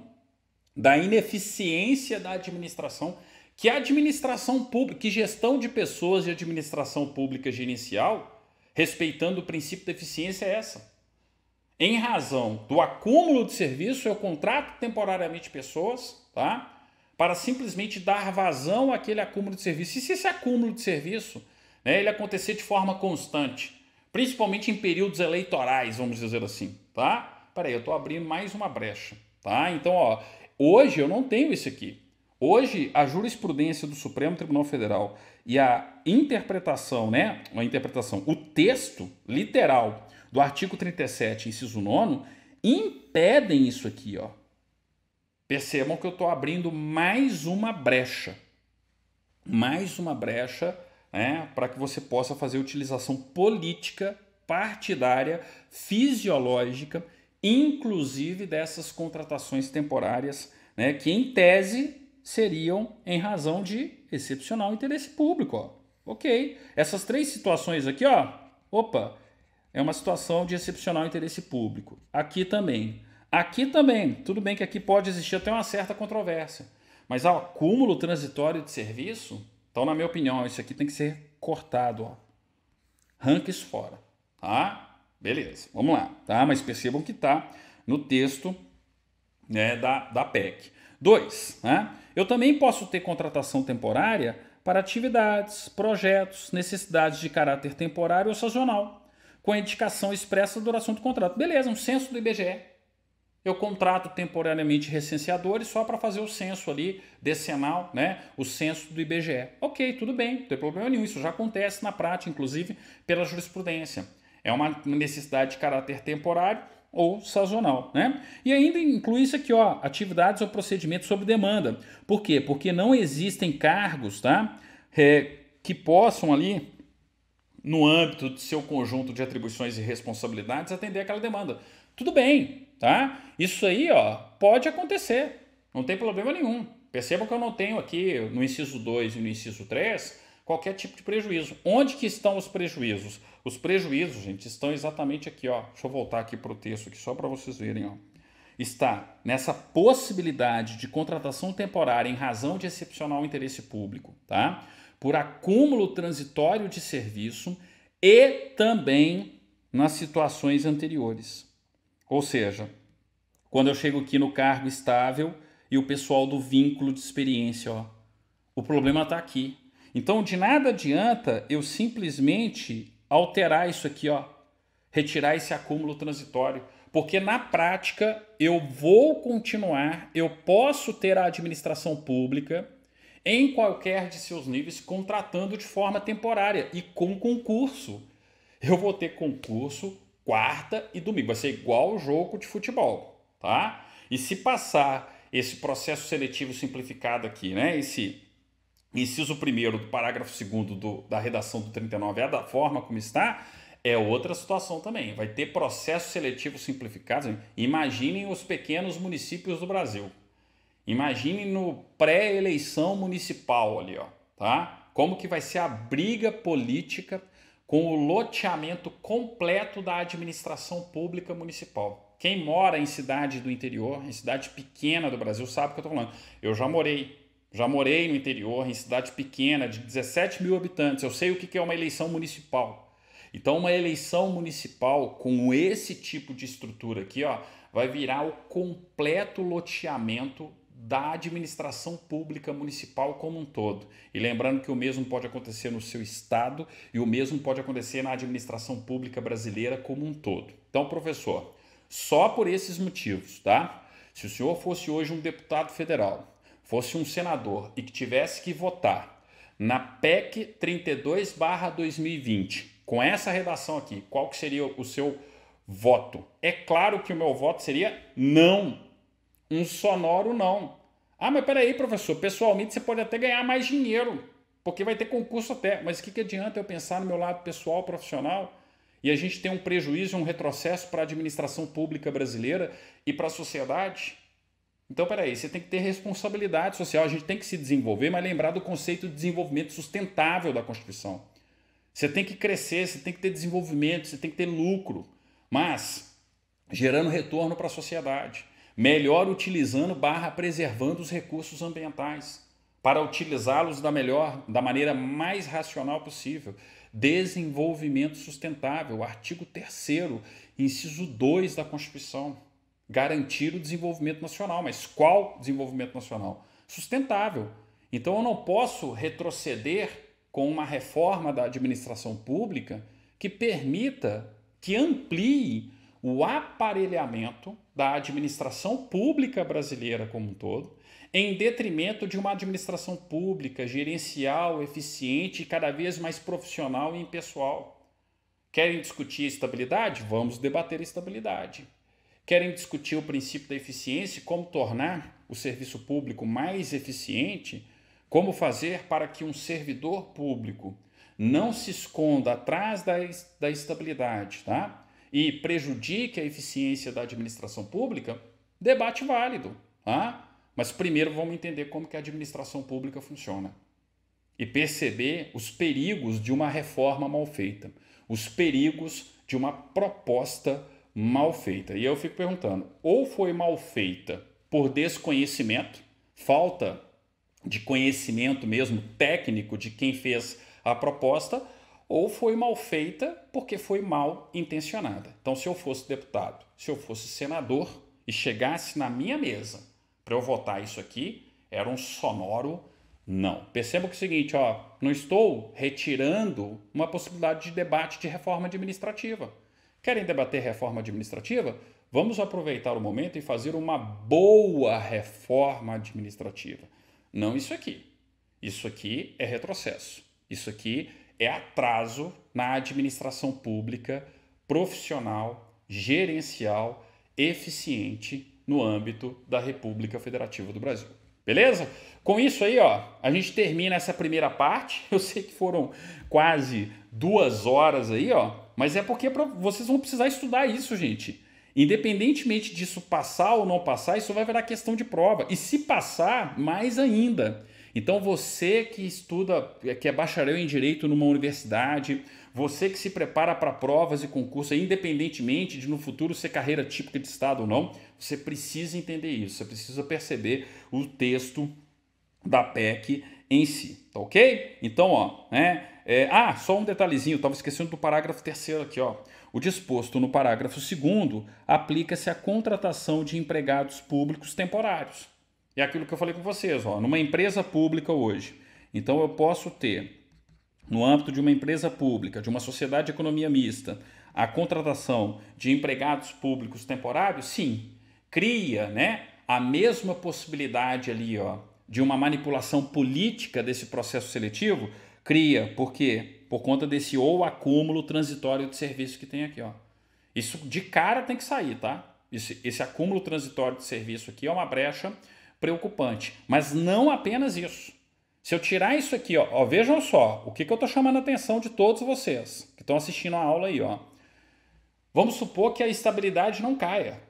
da ineficiência da administração, que administração pública, que gestão de pessoas e administração pública gerencial, respeitando o princípio da eficiência é essa. Em razão do acúmulo de serviço, eu contrato temporariamente pessoas, tá? Para simplesmente dar vazão àquele acúmulo de serviço. E se esse acúmulo de serviço né, ele acontecer de forma constante, principalmente em períodos eleitorais, vamos dizer assim, tá? Peraí, eu estou abrindo mais uma brecha, tá? Então, ó, hoje eu não tenho isso aqui. Hoje, a jurisprudência do Supremo Tribunal Federal e a interpretação, né? A interpretação, o texto literal do artigo 37, inciso 9, impedem isso aqui, ó. Percebam que eu estou abrindo mais uma brecha. Mais uma brecha né, para que você possa fazer utilização política, partidária, fisiológica, inclusive dessas contratações temporárias, né, que em tese seriam em razão de excepcional interesse público. Ó. Ok, essas três situações aqui, ó, opa, é uma situação de excepcional interesse público. Aqui também. Aqui também, tudo bem que aqui pode existir até uma certa controvérsia, mas o acúmulo transitório de serviço então, na minha opinião, isso aqui tem que ser cortado, ó. Rank isso fora, tá? Beleza, vamos lá, tá? Mas percebam que tá no texto né, da, da PEC. 2. Né? Eu também posso ter contratação temporária para atividades, projetos, necessidades de caráter temporário ou sazonal, com a indicação expressa da duração do contrato. Beleza, um censo do IBGE eu contrato temporariamente recenseadores só para fazer o censo ali decenal, né? O censo do IBGE. Ok, tudo bem, não tem problema nenhum. Isso já acontece na prática, inclusive pela jurisprudência. É uma necessidade de caráter temporário ou sazonal, né? E ainda inclui isso aqui, ó, atividades ou procedimentos sob demanda. Por quê? Porque não existem cargos, tá? É, que possam ali no âmbito de seu conjunto de atribuições e responsabilidades atender aquela demanda. Tudo bem, tá? Isso aí, ó, pode acontecer, não tem problema nenhum. Perceba que eu não tenho aqui no inciso 2 e no inciso 3 qualquer tipo de prejuízo. Onde que estão os prejuízos? Os prejuízos, gente, estão exatamente aqui, ó. Deixa eu voltar aqui para o texto aqui só para vocês verem, ó. Está nessa possibilidade de contratação temporária em razão de excepcional interesse público, tá? Por acúmulo transitório de serviço e também nas situações anteriores. Ou seja, quando eu chego aqui no cargo estável e o pessoal do vínculo de experiência, ó, o problema está aqui. Então, de nada adianta eu simplesmente alterar isso aqui, ó, retirar esse acúmulo transitório, porque na prática eu vou continuar, eu posso ter a administração pública em qualquer de seus níveis contratando de forma temporária e com concurso. Eu vou ter concurso quarta e domingo. Vai ser igual o jogo de futebol, tá? E se passar esse processo seletivo simplificado aqui, né? Esse inciso primeiro do parágrafo segundo do, da redação do 39 é da forma como está, é outra situação também. Vai ter processo seletivo simplificado. Imaginem os pequenos municípios do Brasil. Imaginem no pré-eleição municipal ali, ó, tá? Como que vai ser a briga política com o loteamento completo da administração pública municipal. Quem mora em cidade do interior, em cidade pequena do Brasil, sabe o que eu estou falando. Eu já morei, já morei no interior, em cidade pequena, de 17 mil habitantes. Eu sei o que é uma eleição municipal. Então, uma eleição municipal com esse tipo de estrutura aqui, ó, vai virar o completo loteamento da administração pública municipal como um todo. E lembrando que o mesmo pode acontecer no seu estado e o mesmo pode acontecer na administração pública brasileira como um todo. Então, professor, só por esses motivos, tá? Se o senhor fosse hoje um deputado federal, fosse um senador e que tivesse que votar na PEC 32/2020, com essa redação aqui, qual que seria o seu voto? É claro que o meu voto seria não um sonoro não. Ah, mas peraí, professor, pessoalmente você pode até ganhar mais dinheiro, porque vai ter concurso até. Mas o que, que adianta eu pensar no meu lado pessoal, profissional? E a gente tem um prejuízo, um retrocesso para a administração pública brasileira e para a sociedade? Então, peraí, você tem que ter responsabilidade social, a gente tem que se desenvolver, mas lembrar do conceito de desenvolvimento sustentável da Constituição. Você tem que crescer, você tem que ter desenvolvimento, você tem que ter lucro, mas gerando retorno para a sociedade melhor utilizando barra preservando os recursos ambientais, para utilizá-los da melhor, da maneira mais racional possível. Desenvolvimento sustentável, artigo 3 inciso 2 da Constituição. Garantir o desenvolvimento nacional, mas qual desenvolvimento nacional? Sustentável. Então eu não posso retroceder com uma reforma da administração pública que permita, que amplie o aparelhamento da administração pública brasileira como um todo, em detrimento de uma administração pública gerencial, eficiente e cada vez mais profissional e impessoal. Querem discutir estabilidade? Vamos debater estabilidade. Querem discutir o princípio da eficiência, como tornar o serviço público mais eficiente? Como fazer para que um servidor público não se esconda atrás da, da estabilidade, tá? e prejudique a eficiência da administração pública, debate válido. Tá? Mas primeiro vamos entender como que a administração pública funciona e perceber os perigos de uma reforma mal feita, os perigos de uma proposta mal feita. E eu fico perguntando, ou foi mal feita por desconhecimento, falta de conhecimento mesmo técnico de quem fez a proposta, ou foi mal feita porque foi mal intencionada. Então, se eu fosse deputado, se eu fosse senador e chegasse na minha mesa para eu votar isso aqui, era um sonoro não. Perceba que é o seguinte, ó, não estou retirando uma possibilidade de debate de reforma administrativa. Querem debater reforma administrativa? Vamos aproveitar o momento e fazer uma boa reforma administrativa. Não isso aqui. Isso aqui é retrocesso. Isso aqui é atraso na administração pública profissional, gerencial, eficiente no âmbito da República Federativa do Brasil. Beleza? Com isso aí, ó, a gente termina essa primeira parte. Eu sei que foram quase duas horas aí, ó, mas é porque vocês vão precisar estudar isso, gente. Independentemente disso passar ou não passar, isso vai virar questão de prova. E se passar, mais ainda. Então você que estuda, que é bacharel em direito numa universidade, você que se prepara para provas e concursos, independentemente de no futuro ser carreira típica de estado ou não, você precisa entender isso, você precisa perceber o texto da PEC em si, tá ok? Então, ó, né? É, ah, só um detalhezinho, estava esquecendo do parágrafo terceiro aqui, ó. O disposto no parágrafo segundo aplica-se à contratação de empregados públicos temporários. É aquilo que eu falei com vocês, ó, numa empresa pública hoje. Então eu posso ter, no âmbito de uma empresa pública, de uma sociedade de economia mista, a contratação de empregados públicos temporários, sim, cria né, a mesma possibilidade ali ó, de uma manipulação política desse processo seletivo, cria, por quê? Por conta desse ou acúmulo transitório de serviço que tem aqui. Ó. Isso de cara tem que sair, tá? Esse, esse acúmulo transitório de serviço aqui é uma brecha preocupante. Mas não apenas isso. Se eu tirar isso aqui, ó, ó vejam só o que, que eu estou chamando a atenção de todos vocês que estão assistindo a aula aí. Ó. Vamos supor que a estabilidade não caia,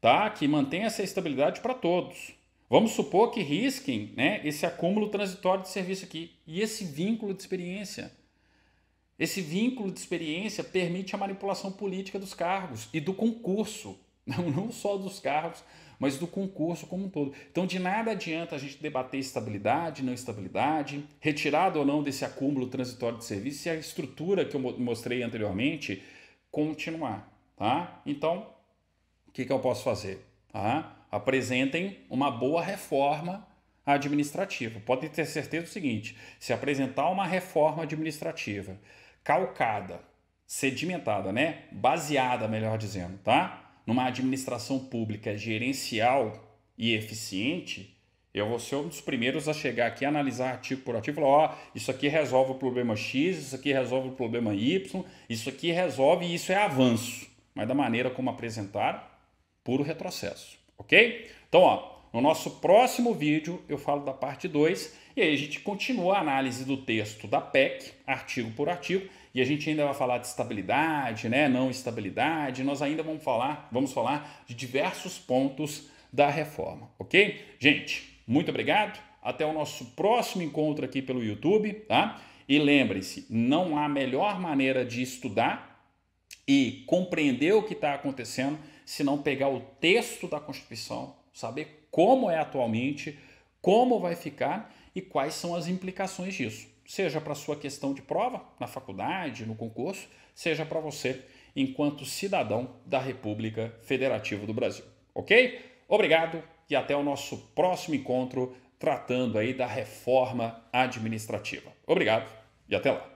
tá? que mantenha essa estabilidade para todos. Vamos supor que risquem né, esse acúmulo transitório de serviço aqui e esse vínculo de experiência. Esse vínculo de experiência permite a manipulação política dos cargos e do concurso, não só dos cargos, mas do concurso como um todo. Então, de nada adianta a gente debater estabilidade, não estabilidade, retirado ou não desse acúmulo transitório de serviço se a estrutura que eu mostrei anteriormente continuar. Tá? Então, o que, que eu posso fazer? Tá? Apresentem uma boa reforma administrativa. Podem ter certeza do seguinte: se apresentar uma reforma administrativa calcada, sedimentada, né? Baseada, melhor dizendo, tá? numa administração pública gerencial e eficiente, eu vou ser um dos primeiros a chegar aqui, analisar artigo por artigo, falar, ó, oh, isso aqui resolve o problema X, isso aqui resolve o problema Y, isso aqui resolve e isso é avanço. Mas da maneira como apresentar puro retrocesso, ok? Então, ó, no nosso próximo vídeo eu falo da parte 2 e aí a gente continua a análise do texto da PEC, artigo por artigo, e a gente ainda vai falar de estabilidade, né? Não estabilidade. Nós ainda vamos falar, vamos falar de diversos pontos da reforma, ok? Gente, muito obrigado. Até o nosso próximo encontro aqui pelo YouTube, tá? E lembre-se, não há melhor maneira de estudar e compreender o que está acontecendo se não pegar o texto da Constituição, saber como é atualmente, como vai ficar e quais são as implicações disso seja para sua questão de prova na faculdade, no concurso, seja para você enquanto cidadão da República Federativa do Brasil. OK? Obrigado e até o nosso próximo encontro tratando aí da reforma administrativa. Obrigado e até lá.